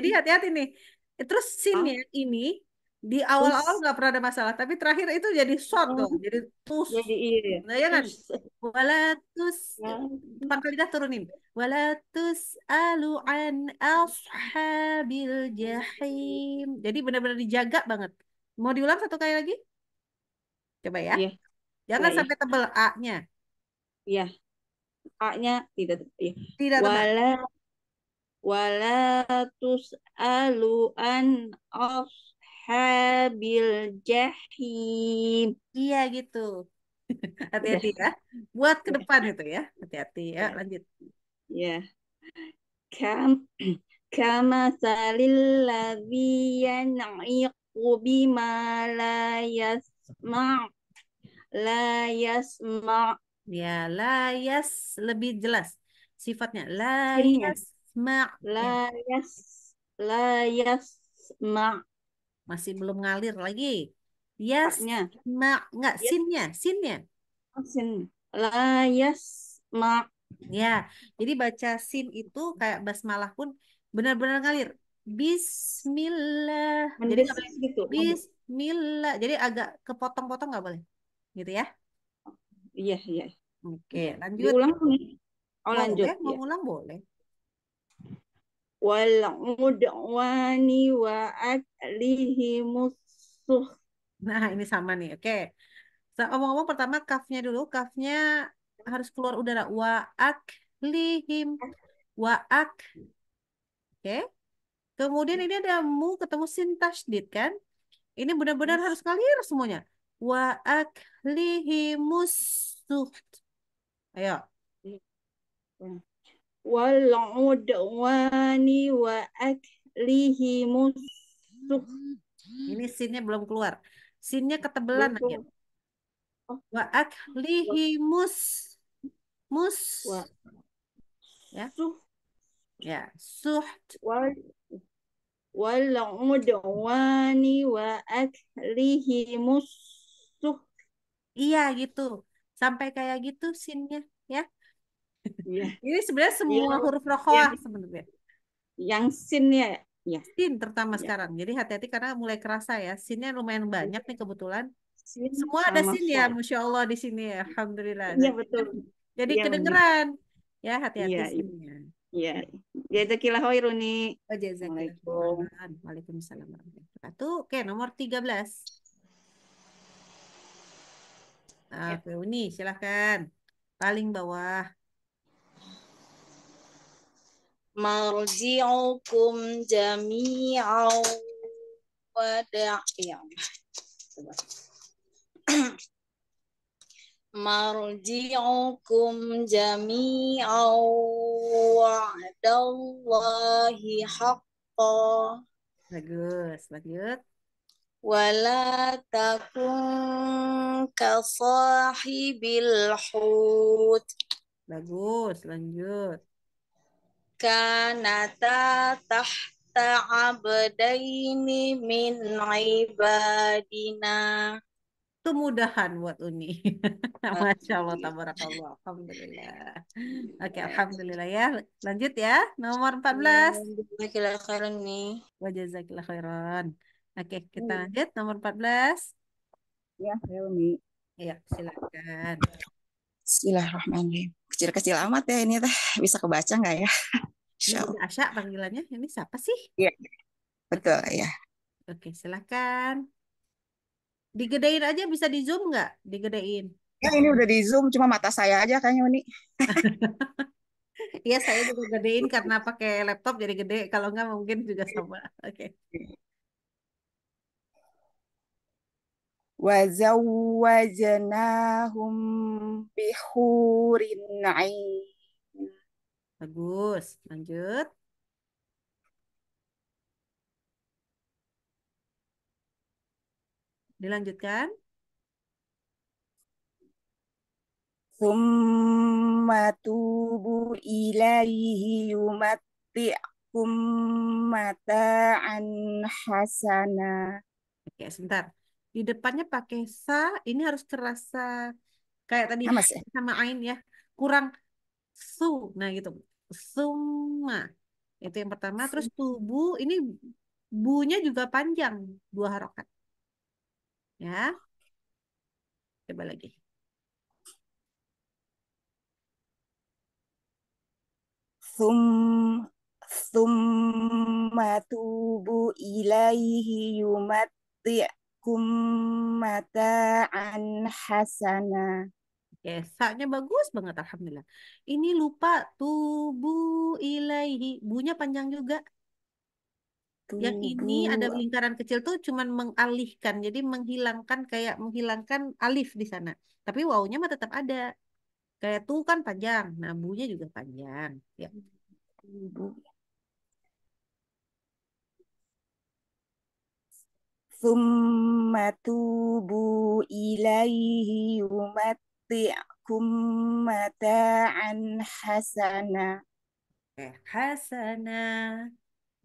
so. hati-hati nih. Terus sini oh. Ah. ini di awal-awal nggak pernah ada masalah tapi terakhir itu jadi short tuh oh. jadi tus jadi iya. nah iya kan? ya kan walatus empat kali turunin walatus alu an ashabil jahim jadi benar-benar dijaga banget mau diulang satu kali lagi coba ya, iya. jangan sampai tebel a-nya iya a-nya tidak Iya. tidak wala walatus alu an ashabil ashabil jahim. Iya gitu. <laughs> Hati-hati ya. Buat ke depan itu ya. Hati-hati ya. Iya. Lanjut. Ya. Kam <clears throat> kama salil ladhi yan'iqu bima la yasma' la yasma' ya la yas lebih jelas sifatnya la iya. ma la yas la yasma' masih belum ngalir lagi. Yes, ma nggak yes. sinnya, sinnya. Oh, sin. La yes mak. Ya, jadi baca sin itu kayak basmalah pun benar-benar ngalir. Bismillah. Jadi gitu. Bismillah. Jadi agak kepotong-potong nggak boleh, gitu ya? Iya, iya. Oke, lanjut. Diulang. Oh, lanjut. Mau, ya. mau ulang boleh wal'udwani wa aklihi musuh. Nah, ini sama nih. Oke. Okay. Omong-omong pertama kafnya dulu. Kafnya harus keluar udara. Wa'ak lihim. Wa'ak. Oke. Okay. Kemudian ini ada mu ketemu sin kan? Ini benar-benar harus ngalir semuanya. Wa'ak lihimus musuh. Ayo. Hmm wal'udwani wa musuk. ini sinnya belum keluar sinnya ketebelan ya. wa aklihi mus wa. ya suh. ya suht wal wal udwani wa aklihi musuk. iya gitu sampai kayak gitu sinnya ya Iya. <laughs> Ini sebenarnya semua ya. huruf rokoah iya. sebenarnya. Yang sin ya. ya. Sin terutama ya. sekarang. Jadi hati-hati karena mulai kerasa ya. Sinnya lumayan iya. banyak nih kebetulan. Sin semua ada sin ya, masya Allah di sini ya, alhamdulillah. Iya betul. Jadi ya, kedengeran. Ya hati-hati ya, sinnya. Iya. iya. Ya, Jazakillah khairun nih. Oh, Waalaikumsalam warahmatullahi wabarakatuh. Oke, nomor 13. Ya. Oke, ya. Uni, silahkan. Paling bawah marji'ukum jami'au wada'i'am. <clears throat> marji'ukum jami'au wa'dallahi haqqa. Bagus, lanjut. Wala takun kasahibil hut. Bagus, lanjut kanata tahta abdaini min ibadina. Kemudahan buat Uni. <laughs> Masya Allah, tabarakallah. Alhamdulillah. Oke, okay, Alhamdulillah ya. Lanjut ya, nomor 14. Wajazakillah khairan nih. Wajazakillah khairan. Oke, okay, kita hmm. lanjut nomor 14. Ya, Helmi. Ya, ya, silakan. Bismillahirrahmanirrahim. Kecil-kecil amat ya ini teh. Bisa kebaca nggak ya? <laughs> Ini Asya panggilannya. Ini siapa sih? Iya. Betul ya. Oke, silakan. Digedein aja bisa di zoom nggak? Digedein. Ya ini udah di zoom, cuma mata saya aja kayaknya ini. <laughs> Iya saya juga gedein karena pakai laptop jadi gede. Kalau nggak mungkin juga sama. Oke. Okay. وزوجناهم Bagus. Lanjut. Dilanjutkan. Summa tubu ilaihi yumatti'kum mata'an hasana. Oke, sebentar. Di depannya pakai sa, ini harus terasa kayak tadi Mas, sama ain ya. Kurang su. Nah, gitu. Summa. Itu yang pertama. Terus tubuh ini bunya juga panjang dua harokat. Ya. Coba lagi. Sum summa tubu ilaihi mata an hasana. Ya, saatnya bagus banget alhamdulillah. Ini lupa tubuh ilaihi. Bunya panjang juga. Yang ini ada lingkaran kecil tuh cuman mengalihkan. Jadi menghilangkan kayak menghilangkan alif di sana. Tapi wawunya mah tetap ada. Kayak tuh kan panjang. Nah, bunya juga panjang. Ya. Summa tubuh ilaihi umat نُمَتِّعْكُمْ مَتَاعًا hasana eh hasana.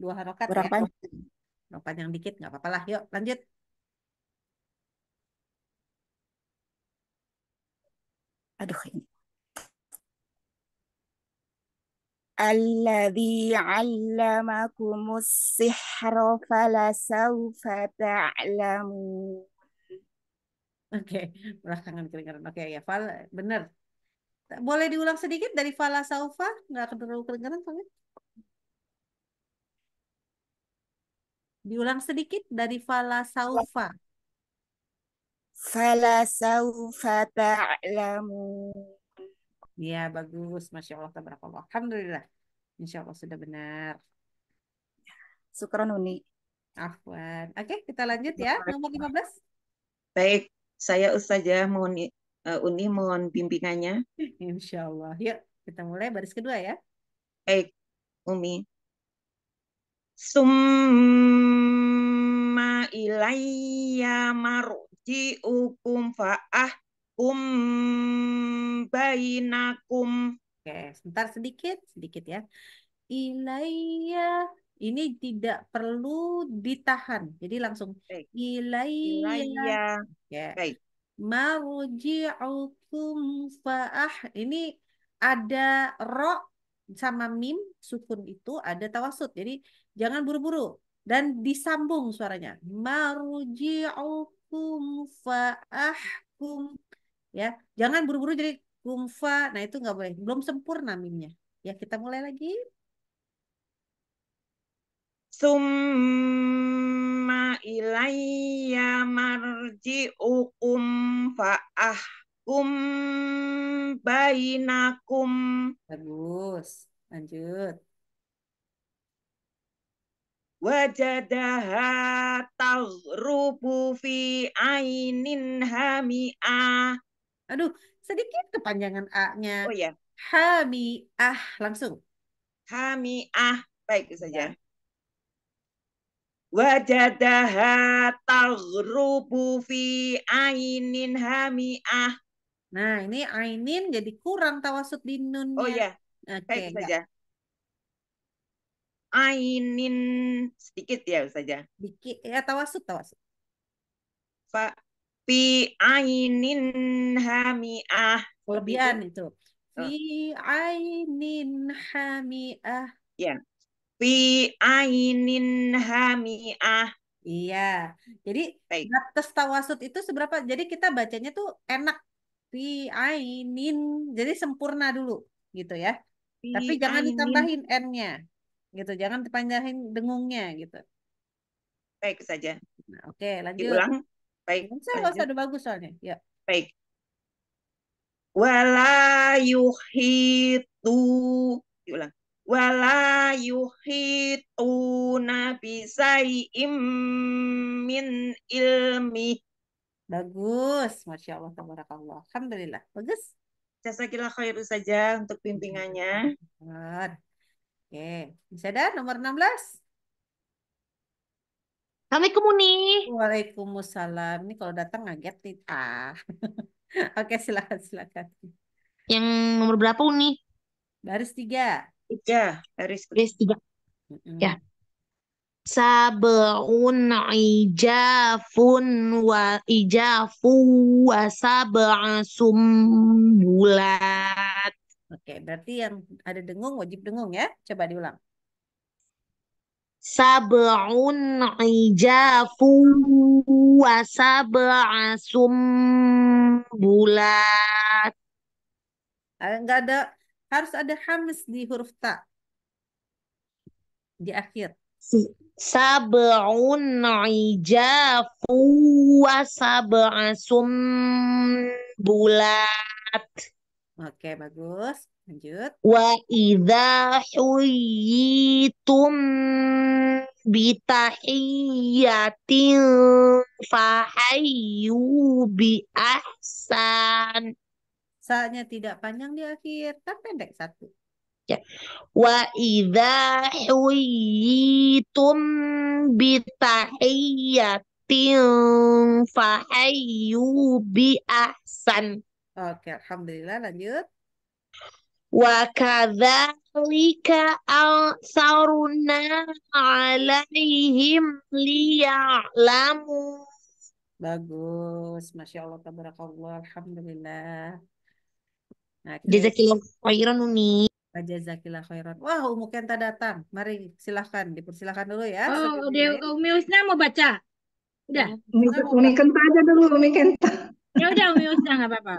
Dua harokat ya. berapa ya. panjang. Kurang panjang dikit, nggak apa-apa lah. Yuk, lanjut. Aduh, ini. Alladhi 'allamakumus sihra falasawfa ta'lamun. Oke, belakangan kedengaran. Oke, ya fal benar. Boleh diulang sedikit dari fala saufa? Nggak terlalu kedengaran soalnya. Diulang sedikit dari fala saufa. Fala saufa ta'lamu. Ya, bagus. Masya Allah, Allah. Alhamdulillah. Insya Allah sudah benar. Sukronuni. Afwan. Oke, kita lanjut ya. Nomor 15. Baik, saya Ustazah mohon uh, eh, Uni mohon bimbingannya. Insya Allah. Yuk, kita mulai baris kedua ya. Baik, Umi. Summa ilayya marji'ukum fa'ah kum bainakum. Oke, sebentar sedikit, sedikit ya. Ilayya ini tidak perlu ditahan. Jadi langsung ilaiya. Ya. Baik. Marji'ukum fa'ah. Ini ada ro sama mim sukun itu ada tawasud. Jadi jangan buru-buru dan disambung suaranya. Marji'ukum fa'ahkum. Ya, jangan buru-buru jadi kumfa. Nah, itu nggak boleh. Belum sempurna mimnya. Ya, kita mulai lagi. Summa ilayya marji'ukum fa'ahkum bainakum. Bagus. Lanjut. Wajadaha taghrubu fi ainin hami'ah. Aduh, sedikit kepanjangan A-nya. Oh ya. Hami'ah langsung. Hami'ah. Baik, itu saja. Ya wajadaha taghrubu fi ainin hamiah. Nah, ini ainin jadi kurang tawasud di nunnya. Oh iya. Oke, okay, gitu saja. Ainin sedikit ya saja. Ya? Sedikit ya tawasud tawasud. Fa fi ainin hamiah. Kelebihan itu. Fi oh. ainin hamiah. Ya fi ainin hamiah. Iya. Jadi batas tawasud itu seberapa? Jadi kita bacanya tuh enak fi ainin. Jadi sempurna dulu gitu ya. Fi Tapi jangan ditambahin n-nya. Gitu, jangan dipanjangin dengungnya gitu. Baik saja. Nah, oke, lanjut. Diulang. Baik. Saya nggak usah ada bagus soalnya. Ya. Baik. Wala yuhitu. Diulang wala yuhituna bisai'im min ilmi. Bagus, Masya Allah, Tabarakallah. Alhamdulillah, bagus. Jasakillah khairu saja untuk pimpinannya. Benar. Oke, bisa dah nomor 16. Assalamualaikum Uni. Waalaikumsalam. Ini kalau datang ngaget nih. Ah. <laughs> Oke, silakan silakan. Yang nomor berapa Uni? Baris tiga tiga baris baris tiga mm-hmm. ya sabun ijafun wa ijafu wa sab'a sumbulat oke berarti yang ada dengung wajib dengung ya coba diulang sab'un ijafu wa sab'a sumbulat Enggak eh, ada harus ada hamis di huruf ta di akhir. Sab'un ijafu wa sab'a bulat. Oke, bagus. Lanjut. Wa idza huyitum bitahiyatin fahayyu bi ahsan. Saatnya tidak panjang di akhir, kan pendek satu. Ya. Wa idza huyitum fa hayyu bi ahsan. Oke, alhamdulillah lanjut. Wa kadzalika asaruna alaihim liya'lamu. Bagus, Masya Allah, Tabarakallah, Alhamdulillah. Jazakillah khairan Umi. Jazakillah khairan. Wah, Umu Kenta datang. Mari silahkan, dipersilahkan dulu ya. Oh, dia Umi Usna mau baca? Udah. Iya, Umi, Umi Kenta aja dulu, Umi Kenta. Ya udah, Umi Usna nggak apa-apa.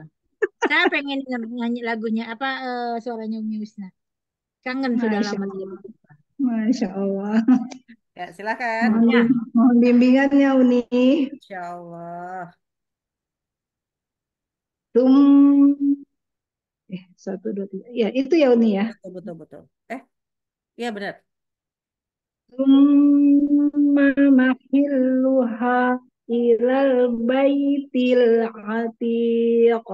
Saya pengen nyanyi lagunya apa uh, suaranya Umi Usna. Kangen Masya sudah lama tidak Masya Allah. Ya, silakan. Mohon, ya. mohon bimbingannya Uni. Masya Allah. Tum eh satu dua tiga ya itu ya Uni ya betul betul betul eh ya benar Summa mahilluha ilal baitil atiq.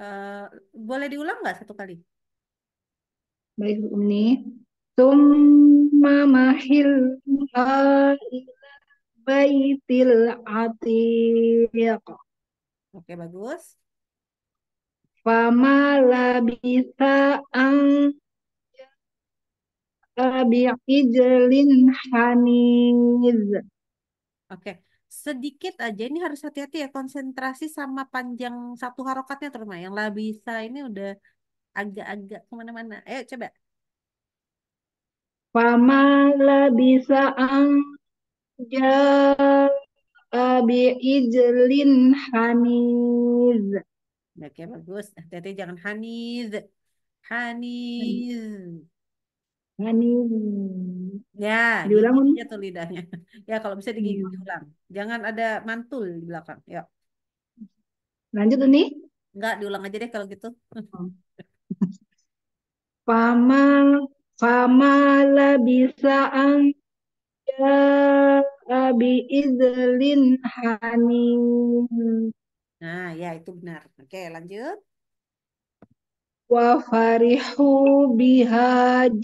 Uh, boleh diulang nggak satu kali? Baik, ini. Summa mahilluha ilal baitil atiq. Oke, bagus. Fama bisa ang bi'ijlin haniz. Oke, sedikit aja ini harus hati-hati ya konsentrasi sama panjang satu harokatnya terutama yang labisa ini udah agak-agak kemana-mana. Ayo coba. Fama bisa ang ja bi'ijlin haniz. Oke, bagus. hati jangan Hanid. Hanid. Hanid. Ya, diulang ya tuh lidahnya. Ya, kalau bisa digigit hmm. Jangan ada mantul di belakang. Yuk. Lanjut ini? Enggak, diulang aja deh kalau gitu. Oh. Fama Fama la bisa an ya abi izlin hanin Nah, ya itu benar. Oke, lanjut. Wa farihu biha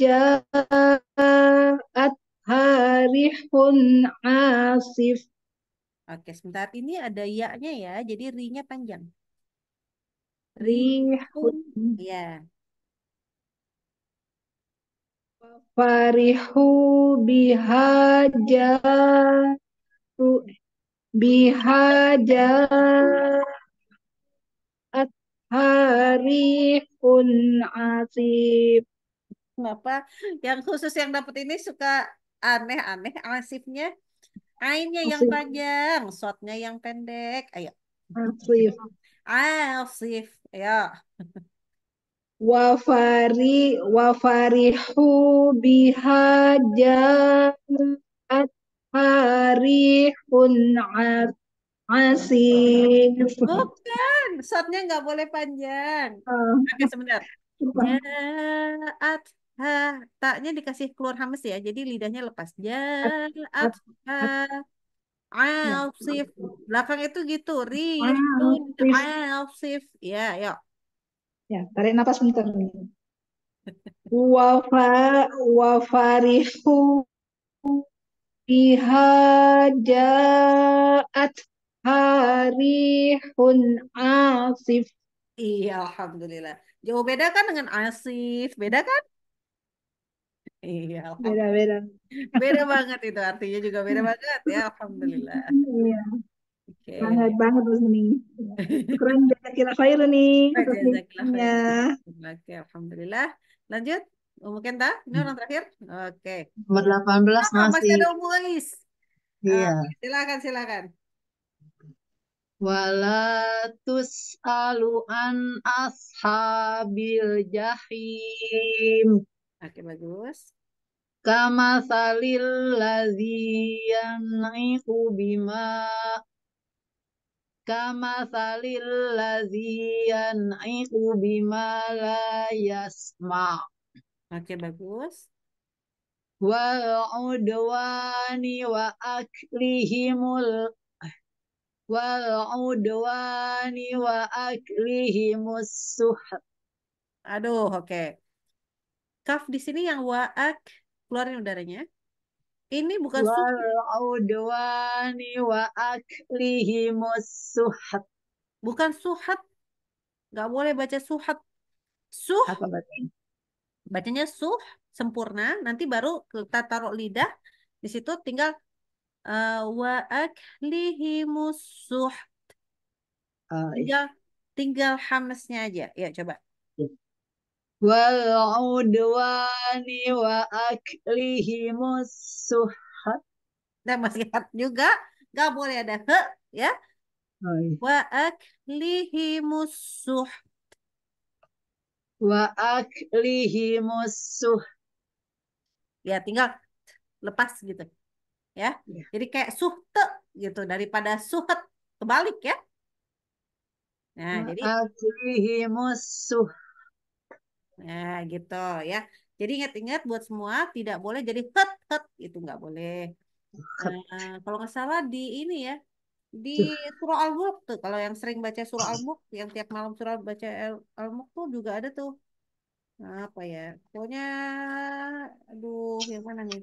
ja'at harihun asif. Oke, sebentar. Ini ada ya-nya ya. Jadi ri-nya panjang. Rihun. Ya. Wa Farihu biha ja'at bihaja harihun asif, Kenapa? Yang khusus yang dapat ini suka aneh-aneh asifnya. Ainnya asif. yang panjang, shotnya yang pendek. Ayo. Asif. Asif. Ayo. Wafari wafarihu bihaja at harihun asif. Bukan, oh, shotnya nggak boleh panjang. Uh. Oke, sebentar. Jaat ha taknya dikasih keluar hamas ya. Jadi lidahnya lepas. Jaat ha asif. Belakang itu gitu. Rihun asif. Ya, yuk. Ya, tarik nafas bentar. Wafa wafarihun Biha ja'at harihun asif. Iya, Alhamdulillah. Jauh beda kan dengan asif? Beda kan? Iya. Beda-beda. Beda banget itu artinya juga beda banget ya Alhamdulillah. Iya. Okay. Banget banget terus nih. Keren jazakillah khair nih. Jazakillah khair. Alhamdulillah. Lanjut mungkin tak? Ini orang terakhir? Oke. Okay. Nomor 18 masih. Ah, masih ada Muiz. Iya. Uh, silakan, silakan. Walatus aluan ashabil jahim. Oke, okay, bagus. Kama salil lazian yan'iku bima Kama salil lazian yan'iku bima la yasma'u. Oke, bagus. Wal udwani wa aklihimul wal udwani wa aklihimus suh. Aduh, oke. Kaf di sini yang waak keluarin udaranya. Ini bukan wal udwani wa aklihimus suh. Bukan suhat. Gak boleh baca suhat. Suh bacanya su sempurna nanti baru kita taruh lidah di situ tinggal uh, wa musuh ah, iya. tinggal tinggal hamasnya aja ya coba iya. wa udwani wa aklihi dan masih juga nggak boleh ada he ya oh, iya. wa musuh wa musuh ya tinggal lepas gitu ya, ya. jadi kayak suhte gitu daripada suhet kebalik ya nah jadi jadi musuh nah gitu ya jadi ingat-ingat buat semua tidak boleh jadi het het itu nggak boleh nah, kalau nggak salah di ini ya di surah al-mulk tuh kalau yang sering baca surah hmm. al-mulk yang tiap malam surah baca al-mulk tuh juga ada tuh nah, apa ya pokoknya aduh yang mana nih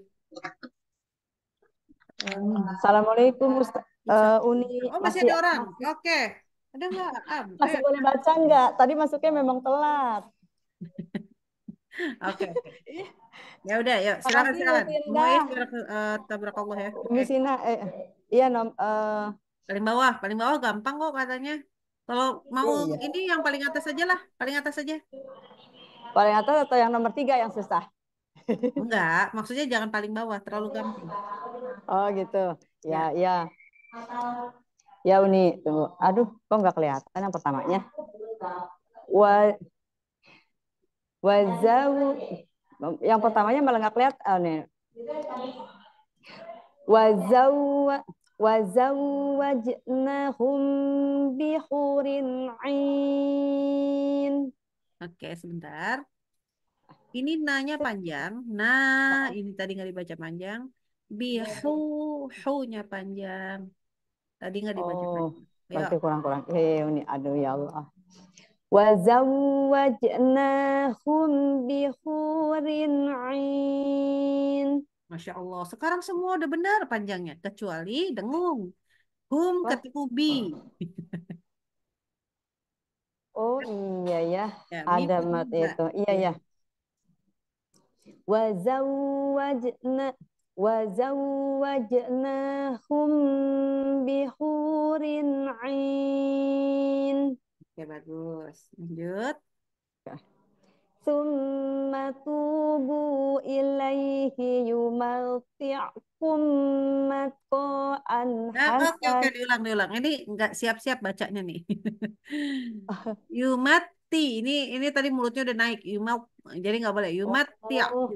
Assalamualaikum Ustaz eh, Uni oh masih, ada orang oke ada nggak masih boleh baca nggak tadi masuknya memang telat Oke. ya udah, yuk silakan silakan. Mulai ya, uh, eh, allah ya. Umi Sina eh iya nom eh, Paling bawah, paling bawah gampang kok katanya. Kalau mau oh, iya. ini yang paling atas aja lah, paling atas aja. Paling atas atau yang nomor tiga yang susah? <laughs> Enggak, maksudnya jangan paling bawah, terlalu gampang. Oh gitu, ya, ya ya. Ya, Uni, tunggu. Aduh, kok nggak kelihatan yang pertamanya? Wa, wazau, yang pertamanya malah nggak kelihatan. Oh, nih. Wazau, وزوجناهم بحور عين Oke, sebentar. Ini nanya panjang. Nah, ini tadi nggak dibaca panjang. Bihu, hu-nya panjang. Tadi nggak dibaca oh, panjang. Berarti kurang-kurang. Eh, ini aduh ya Allah. Wazawajnahum بحور Masya Allah. Sekarang semua udah benar panjangnya. Kecuali dengung. Hum ketemu Oh, oh <laughs> iya ya. ya Ada mat itu. Iya, iya. ya. Wazawajna. Wazawajna hum zawwajnahum bihurin ain. Oke, bagus. Lanjut. ثم توبوا إليه يمتعكم متاعا حسنا oke oke diulang diulang ini nggak siap-siap bacanya nih <laughs> yumati ini ini tadi mulutnya udah naik yumat jadi nggak boleh oh. oh.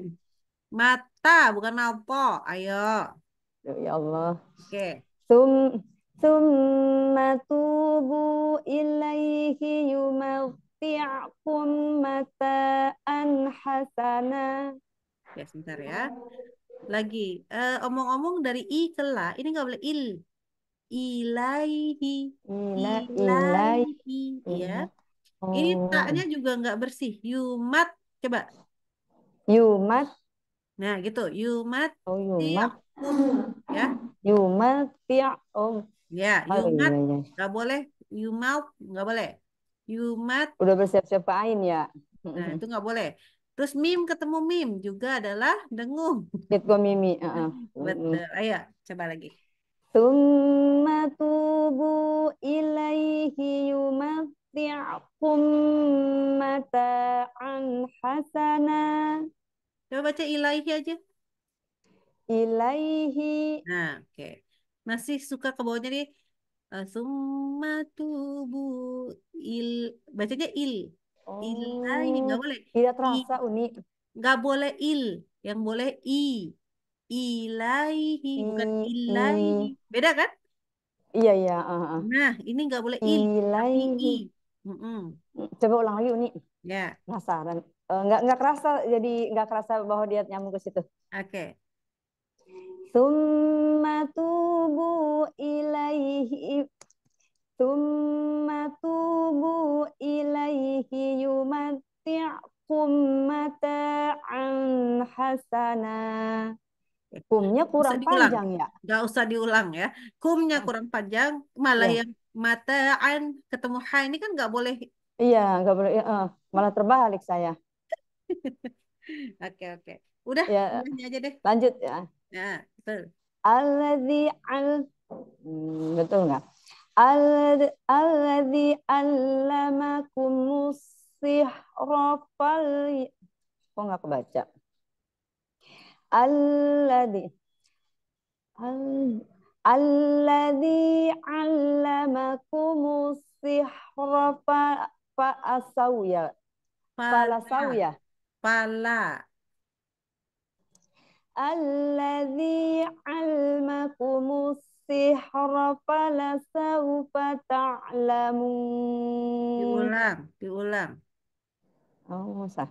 mata bukan nalpo ayo ya Allah oke okay. Sum, ثم توبوا إليه numatti'kum mata'an hasana. Ya, sebentar ya. Lagi, eh, omong-omong uh, dari i ke la, ini nggak boleh il. Ilaihi. Ila, ilaihi. Ya. Oh. Ini taknya juga nggak bersih. Yumat, coba. Yumat. Nah, gitu. Yumat. Oh, yumat. Ya. Yumat ti'um. Ya, oh Ya, yumat. Iya, iya. Nggak boleh. Yumat, nggak boleh. You Udah bersiap-siap pain ya. Nah, itu nggak boleh. Terus mim ketemu mim juga adalah dengung. go mimi. Uh -huh. <laughs> Betul. Ayo, coba lagi. Tumma tubu ilaihi yumatti'akum mata'an hasana. Coba baca ilaihi aja. Ilaihi. Nah, oke. Okay. Masih suka ke bawahnya nih summa tubu il bacanya il oh. ilai nggak boleh tidak terasa unik nggak boleh il yang boleh i ilaihi bukan ilaihi beda kan iya iya uh, uh. nah ini nggak boleh il ilaihi i. Mm -mm. coba ulang lagi unik ya yeah. Eh, nggak nggak kerasa jadi nggak kerasa bahwa dia nyambung ke situ oke okay. Thumma tubu ilaihi Thumma tubu ilaihi yumatti'kum mata'an hasana. Kumnya kurang panjang ya? Gak usah diulang ya. Kumnya iya. kurang panjang, malah ya. yang mata'an ketemu ha ini kan nggak boleh. Iya, nggak boleh. Uh, malah terbalik saya. <laughs> Oke, oke. Okay, okay. Udah, ya, aja deh. Lanjut ya. Ya, betul. Alladzi al hmm, betul nggak? Alladzi allamakum sihra fal kok nggak kebaca? Alladzi al Alladzi allamakum sihra fa fa asawiya. Pala. Pala Pala alladzi علمكم sihra fala saufa Diulang, diulang. Oh, sah.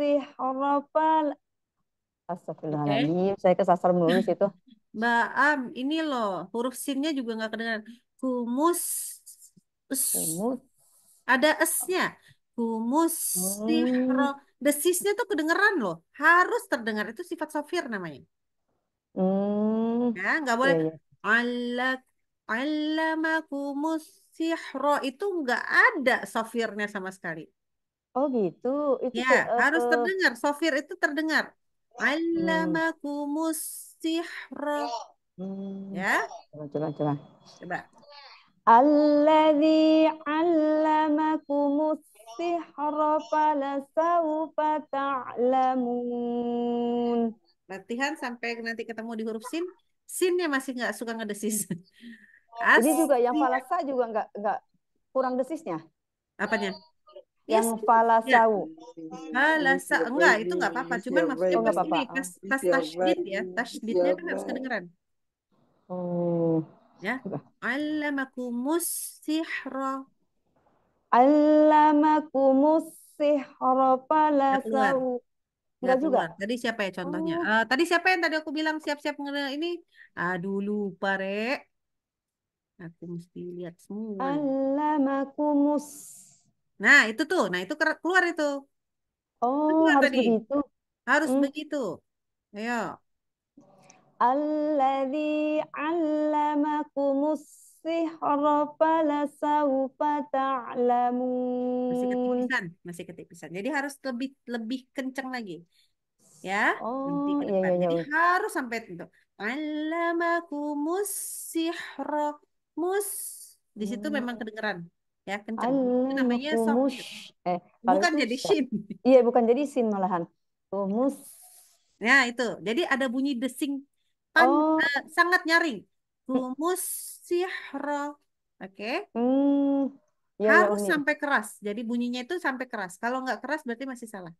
sihra Astagfirullahaladzim, saya kesasar menulis itu. Mbak Am, ini loh, huruf sinnya juga nggak kedengaran. Kumus. Kumus. Ada esnya. Humus Oh. Desisnya tuh kedengeran loh. Harus terdengar. Itu sifat sofir namanya. Hmm. Ya, nggak iya, boleh. Yeah, yeah. Alak, sihro. Itu nggak ada sofirnya sama sekali. Oh gitu. Itu ya, tuh, harus eh, eh. terdengar. Sofir itu terdengar. Hmm. Allamakumus sihro. Hmm. Ya. Coba, coba, coba. Coba. Alladhi allamakumus السحر فلسوف تعلمون latihan sampai nanti ketemu di huruf sin sinnya masih nggak suka ngedesis As jadi juga yang falasa juga nggak nggak kurang desisnya apanya yang yes. falasau ya. falasa enggak itu nggak apa-apa cuman maksudnya oh, pas apa -apa. ini pas, pas tashdid ya tashdidnya kan harus kedengeran oh ya alamakumus sihra allamakumus sihra fala Enggak juga. Tadi siapa ya contohnya? Oh. Uh, tadi siapa yang tadi aku bilang siap-siap mengenal ini? Aduh lupa, Re. Aku mesti lihat semua. Alamakumus. Nah, itu tuh. Nah, itu keluar itu. Oh, itu keluar harus tadi. begitu. Harus hmm. begitu. Ayo. Alladhi alamakumus. السحر فلسوف تعلمون masih ketipisan masih ketipisan jadi harus lebih lebih kenceng lagi ya oh, iya, Iya, iya. jadi iya. harus sampai itu alamaku musihro mus di situ hmm. memang kedengeran ya kencang itu namanya soft eh, bukan jadi shin iya bukan jadi shin malahan kumus ya itu jadi ada bunyi desing oh. uh, sangat nyaring eh. kumus sihra. Oke. Okay? Hmm. Ya, ya Harus ya, sampai keras. Jadi bunyinya itu sampai keras. Kalau nggak keras berarti masih salah.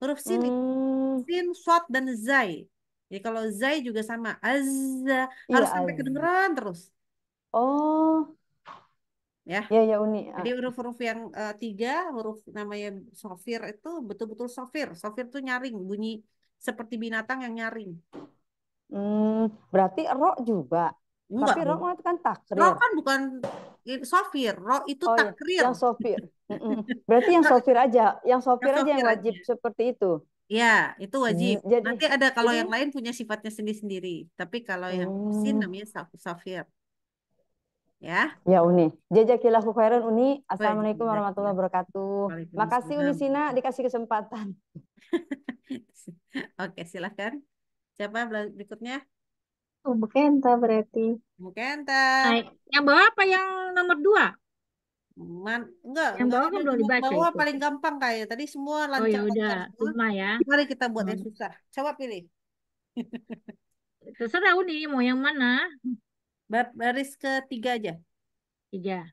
Huruf sin, hmm. sin, swat, dan zai. Jadi kalau zai juga sama. Azza. Iya, Harus sampai kedengeran terus. Oh. Ya. Ya, ya Uni. Jadi huruf-huruf yang uh, tiga, huruf namanya sofir itu betul-betul sofir. Sofir itu nyaring, bunyi seperti binatang yang nyaring. Hmm, berarti ro juga. Enggak. Tapi roh kan takrir. Roh kan bukan sofir. Roh itu oh, iya. takrir. Yang sofir. Berarti yang sofir aja. Yang sofir aja yang wajib aja. seperti itu. Iya, itu wajib. Mm, jadi, Nanti ada kalau jadi, yang lain punya sifatnya sendiri-sendiri. Tapi kalau yang sin oh. namanya sofir. Ya. Ya Uni. Jazakallahu khairan Uni. Assalamualaikum warahmatullahi wabarakatuh. Makasih Uni Sina dikasih kesempatan. <laughs> Oke, silahkan. Siapa berikutnya? bukenta berarti. bukenta, Nah, yang bawah apa yang nomor dua? Man, enggak, yang enggak bawah kan belum dibaca. Bawah itu. paling gampang kayak ya. tadi semua oh, lancar. Oh ya udah, cuma ya. Mari kita buat hmm. yang susah. Coba pilih. <laughs> Terserah Uni mau yang mana? Bar baris ketiga aja. Tiga.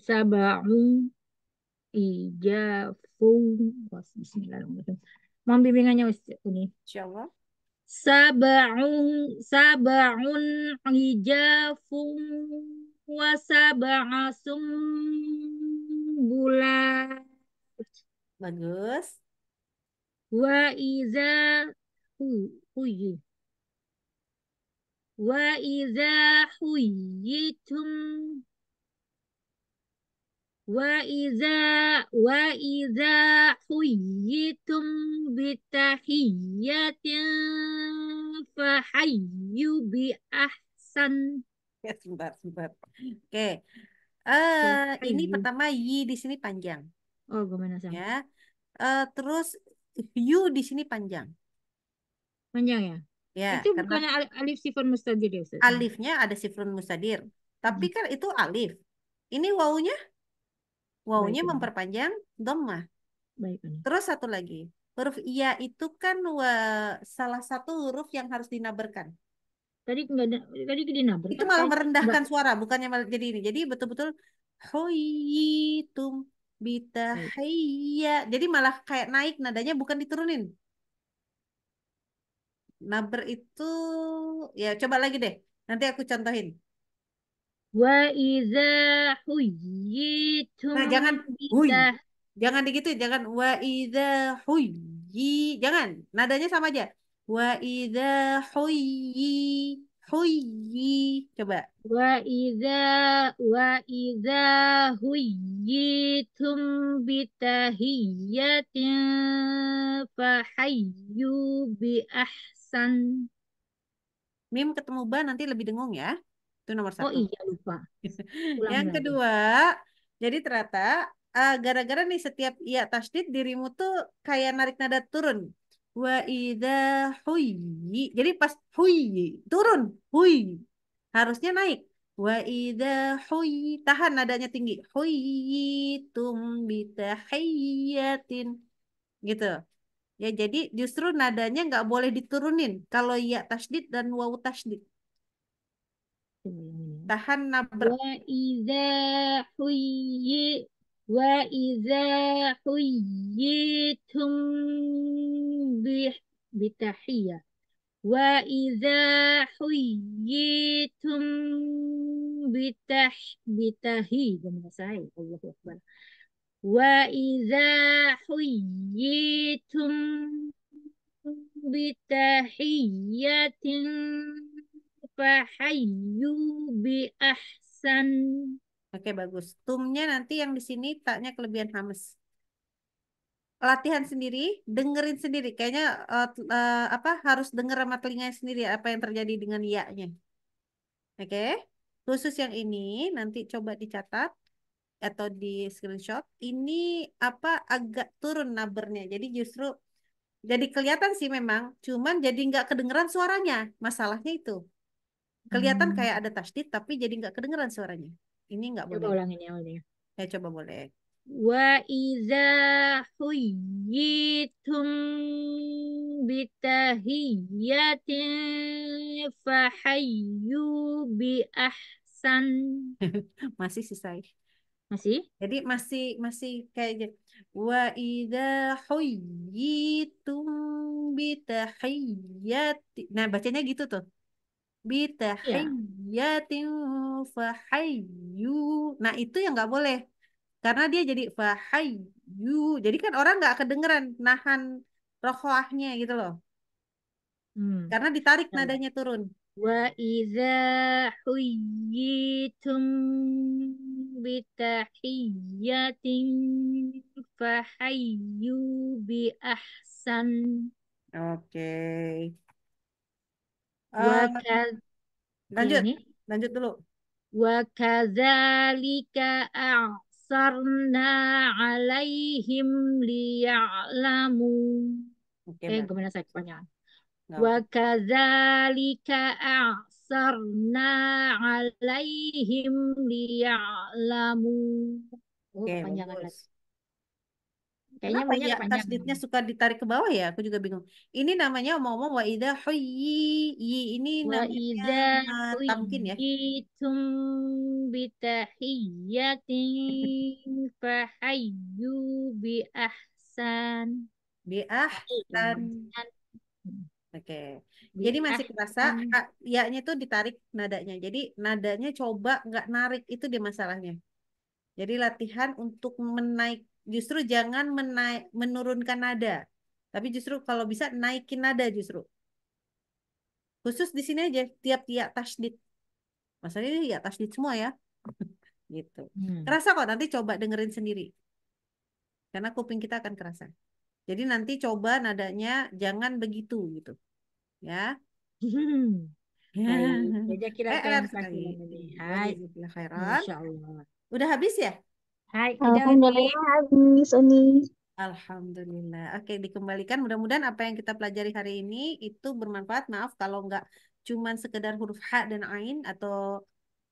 Sabahum ijafung. Bismillahirrahmanirrahim. Mohon bimbingannya Uni. Allah sab'un sab'un hijafung wa sab'asum bulat bagus wa iza hu huyi wa iza huyitum Wa iza wa iza huyitum fa hayyu bi ahsan. Ya, sebentar, sebentar. Oke. Okay. Eh, uh, ini pertama yi di sini panjang. Oh, gimana sama? Ya. Uh, terus yu di sini panjang. Panjang ya? Ya. Itu karena bukannya alif sifron mustadir ya, Ustaz? Alifnya ada sifron mustadir. Tapi hmm. kan itu alif. Ini wawunya? Wawunya memperpanjang dong Baik. Terus satu lagi. Huruf iya itu kan wa, salah satu huruf yang harus dinabarkan. Tadi enggak tadi dinabarkan. Itu kan? malah merendahkan suara, bukannya malah jadi ini. Jadi betul-betul hoyitum hiya. Jadi malah kayak naik nadanya bukan diturunin. Naber itu ya coba lagi deh. Nanti aku contohin. Wa iza huyitum Nah, jangan huy. Jangan digituin, jangan wa iza huy Jangan, nadanya sama aja. Wa iza huy huy Coba. Wa iza wa iza huyitum bitahiyatin fa hayyu bi ahsan. Mim ketemu ba nanti lebih dengung ya. Itu nomor oh, satu. Oh iya lupa. <laughs> Ulang yang lagi. kedua, jadi ternyata eh, gara-gara uh, nih setiap ya tasdid dirimu tuh kayak narik nada turun. Wa idha huyi. Jadi pas huyi, turun, huyi. Harusnya naik. Wa idha huyi. Tahan nadanya tinggi. Huyi tum Gitu. Ya jadi justru nadanya nggak boleh diturunin kalau ya tasdid dan wau tasdid. تحنى وإذا حي وإذا حييتم بح... بتحية وإذا حييتم بتح... بتحية الله أكبر وإذا حييتم بتحية fahayyu bi ahsan. Oke, bagus. Tumnya nanti yang di sini taknya kelebihan hames. Latihan sendiri, dengerin sendiri. Kayaknya uh, uh, apa harus denger sama telinga sendiri apa yang terjadi dengan ya-nya. Oke. Khusus yang ini nanti coba dicatat atau di screenshot. Ini apa agak turun nabernya. Jadi justru jadi kelihatan sih memang, cuman jadi nggak kedengeran suaranya. Masalahnya itu kelihatan hmm. kayak ada tasdid tapi jadi nggak kedengeran suaranya ini nggak boleh coba ulangin ya boleh ya coba boleh wa iza huyitum bitahiyatin fahayyu bi ahsan <laughs> masih sih masih jadi masih masih kayak wa iza huyitum bitahiyati nah bacanya gitu tuh bitahiyyatin iya. fahayyu. Nah, itu yang nggak boleh. Karena dia jadi fahayyu. Jadi kan orang nggak kedengeran nahan rokoahnya gitu loh. Hmm. Karena ditarik iya. nadanya turun. Wa idza huyitum bitahiyyatin fahayyu bi ahsan. Oke. Okay. Ah, lanjut lanjut dulu wa kadzalika a'sarna 'alaihim liya'lamu oke okay, eh, gimana saya punya wa kadzalika a'sarna 'alaihim liya'lamu oh, oke okay, panjang lagi Kayaknya Kenapa ya tasdidnya suka ditarik ke bawah ya? Aku juga bingung. Ini namanya omong-omong wa idza huyyi ini wa namanya tamkin ya. Itum bitahiyyatin fahayyu bi ahsan. Bi ahsan. Oke. Okay. Jadi masih kerasa ya-nya tuh ditarik nadanya. Jadi nadanya coba nggak narik itu dia masalahnya. Jadi latihan untuk menaik justru jangan menaik, menurunkan nada. Tapi justru kalau bisa naikin nada justru. Khusus di sini aja tiap-tiap tasdid. Masalahnya ya tasdid semua ya. gitu. Hmm. Kerasa kok nanti coba dengerin sendiri. Karena kuping kita akan kerasa. Jadi nanti coba nadanya jangan begitu gitu. Ya. Hmm. Ya. Eh, eh, Hai. Udah habis ya? Hai, Alhamdulillah, Habis Alhamdulillah. Oke, dikembalikan. Mudah-mudahan apa yang kita pelajari hari ini itu bermanfaat. Maaf kalau nggak cuman sekedar huruf H dan Ain atau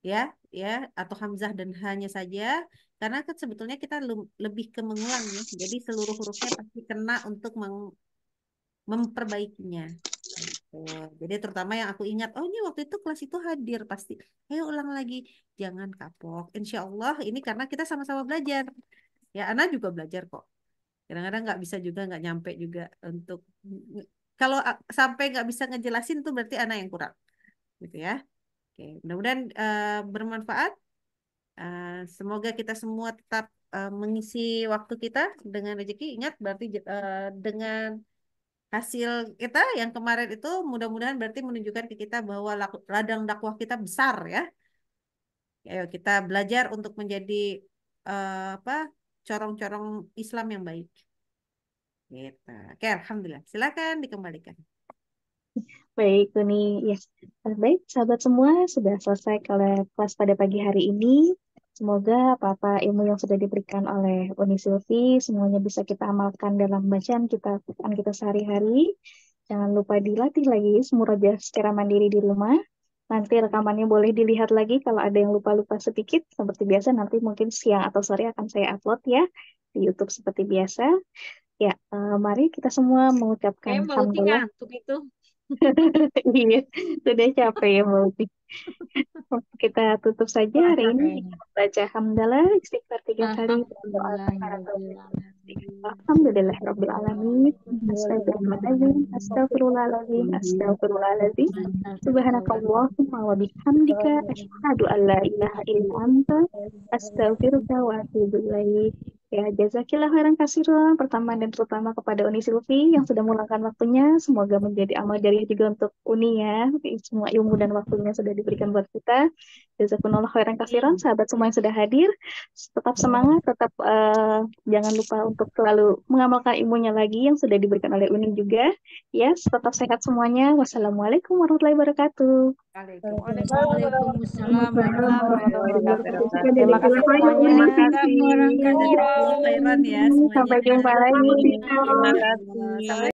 ya, ya atau Hamzah dan hanya saja. Karena kan sebetulnya kita lebih ke mengulang ya. Jadi seluruh hurufnya pasti kena untuk memperbaikinya. Gitu. Jadi terutama yang aku ingat, oh ini waktu itu kelas itu hadir pasti. Ayo ulang lagi, jangan kapok. Insya Allah ini karena kita sama-sama belajar. Ya, Ana juga belajar kok. Kadang-kadang nggak bisa juga, nggak nyampe juga untuk kalau sampai nggak bisa ngejelasin tuh berarti Ana yang kurang, gitu ya. Oke, mudah-mudahan uh, bermanfaat. Uh, semoga kita semua tetap uh, mengisi waktu kita dengan rezeki. Ingat berarti uh, dengan hasil kita yang kemarin itu mudah-mudahan berarti menunjukkan ke kita bahwa ladang dakwah kita besar ya. Ayo ya, kita belajar untuk menjadi uh, apa corong-corong Islam yang baik. Gitu. Oke, alhamdulillah. Silakan dikembalikan. Baik, Tuni. ya. Baik, sahabat semua, sudah selesai kelas pada pagi hari ini. Semoga apa-apa ilmu yang sudah diberikan oleh Uni Silvi semuanya bisa kita amalkan dalam bacaan kita bacaan kita sehari-hari. Jangan lupa dilatih lagi semuraja secara mandiri di rumah. Nanti rekamannya boleh dilihat lagi kalau ada yang lupa-lupa sedikit. Seperti biasa nanti mungkin siang atau sore akan saya upload ya di YouTube seperti biasa. Ya, uh, mari kita semua mengucapkan Kayak <laughs> Iya, sudah capek ya Mbak Kita tutup saja hari ini. Kita baca hamdalah istighfar tiga nah, kali Alhamdulillah. Alhamdulillah Rabbil Alamin Astagfirullahaladzim Astagfirullahaladzim Astagfirullahaladzim Subhanakallahumma wa bihamdika Ashadu an la ilaha illa anta Astagfirullah wa atubu ilaih Ya, jazakillah khairan kasiran pertama dan terutama kepada Uni Silvi yang sudah meluangkan waktunya. Semoga menjadi amal jariah juga untuk Uni ya. Semua ilmu dan waktunya sudah diberikan buat kita. Jazakumullah khairan kasiron, iya. sahabat semua yang sudah hadir. Tetap semangat, tetap uh, jangan lupa untuk selalu mengamalkan ilmunya lagi yang sudah diberikan oleh Uni juga. Ya, yes, tetap sehat semuanya. Wassalamualaikum warahmatullahi wabarakatuh. Waalaikumsalam warahmatullahi wabarakatuh. Terima kasih semuanya. Sampai jumpa lagi. Terima kasih.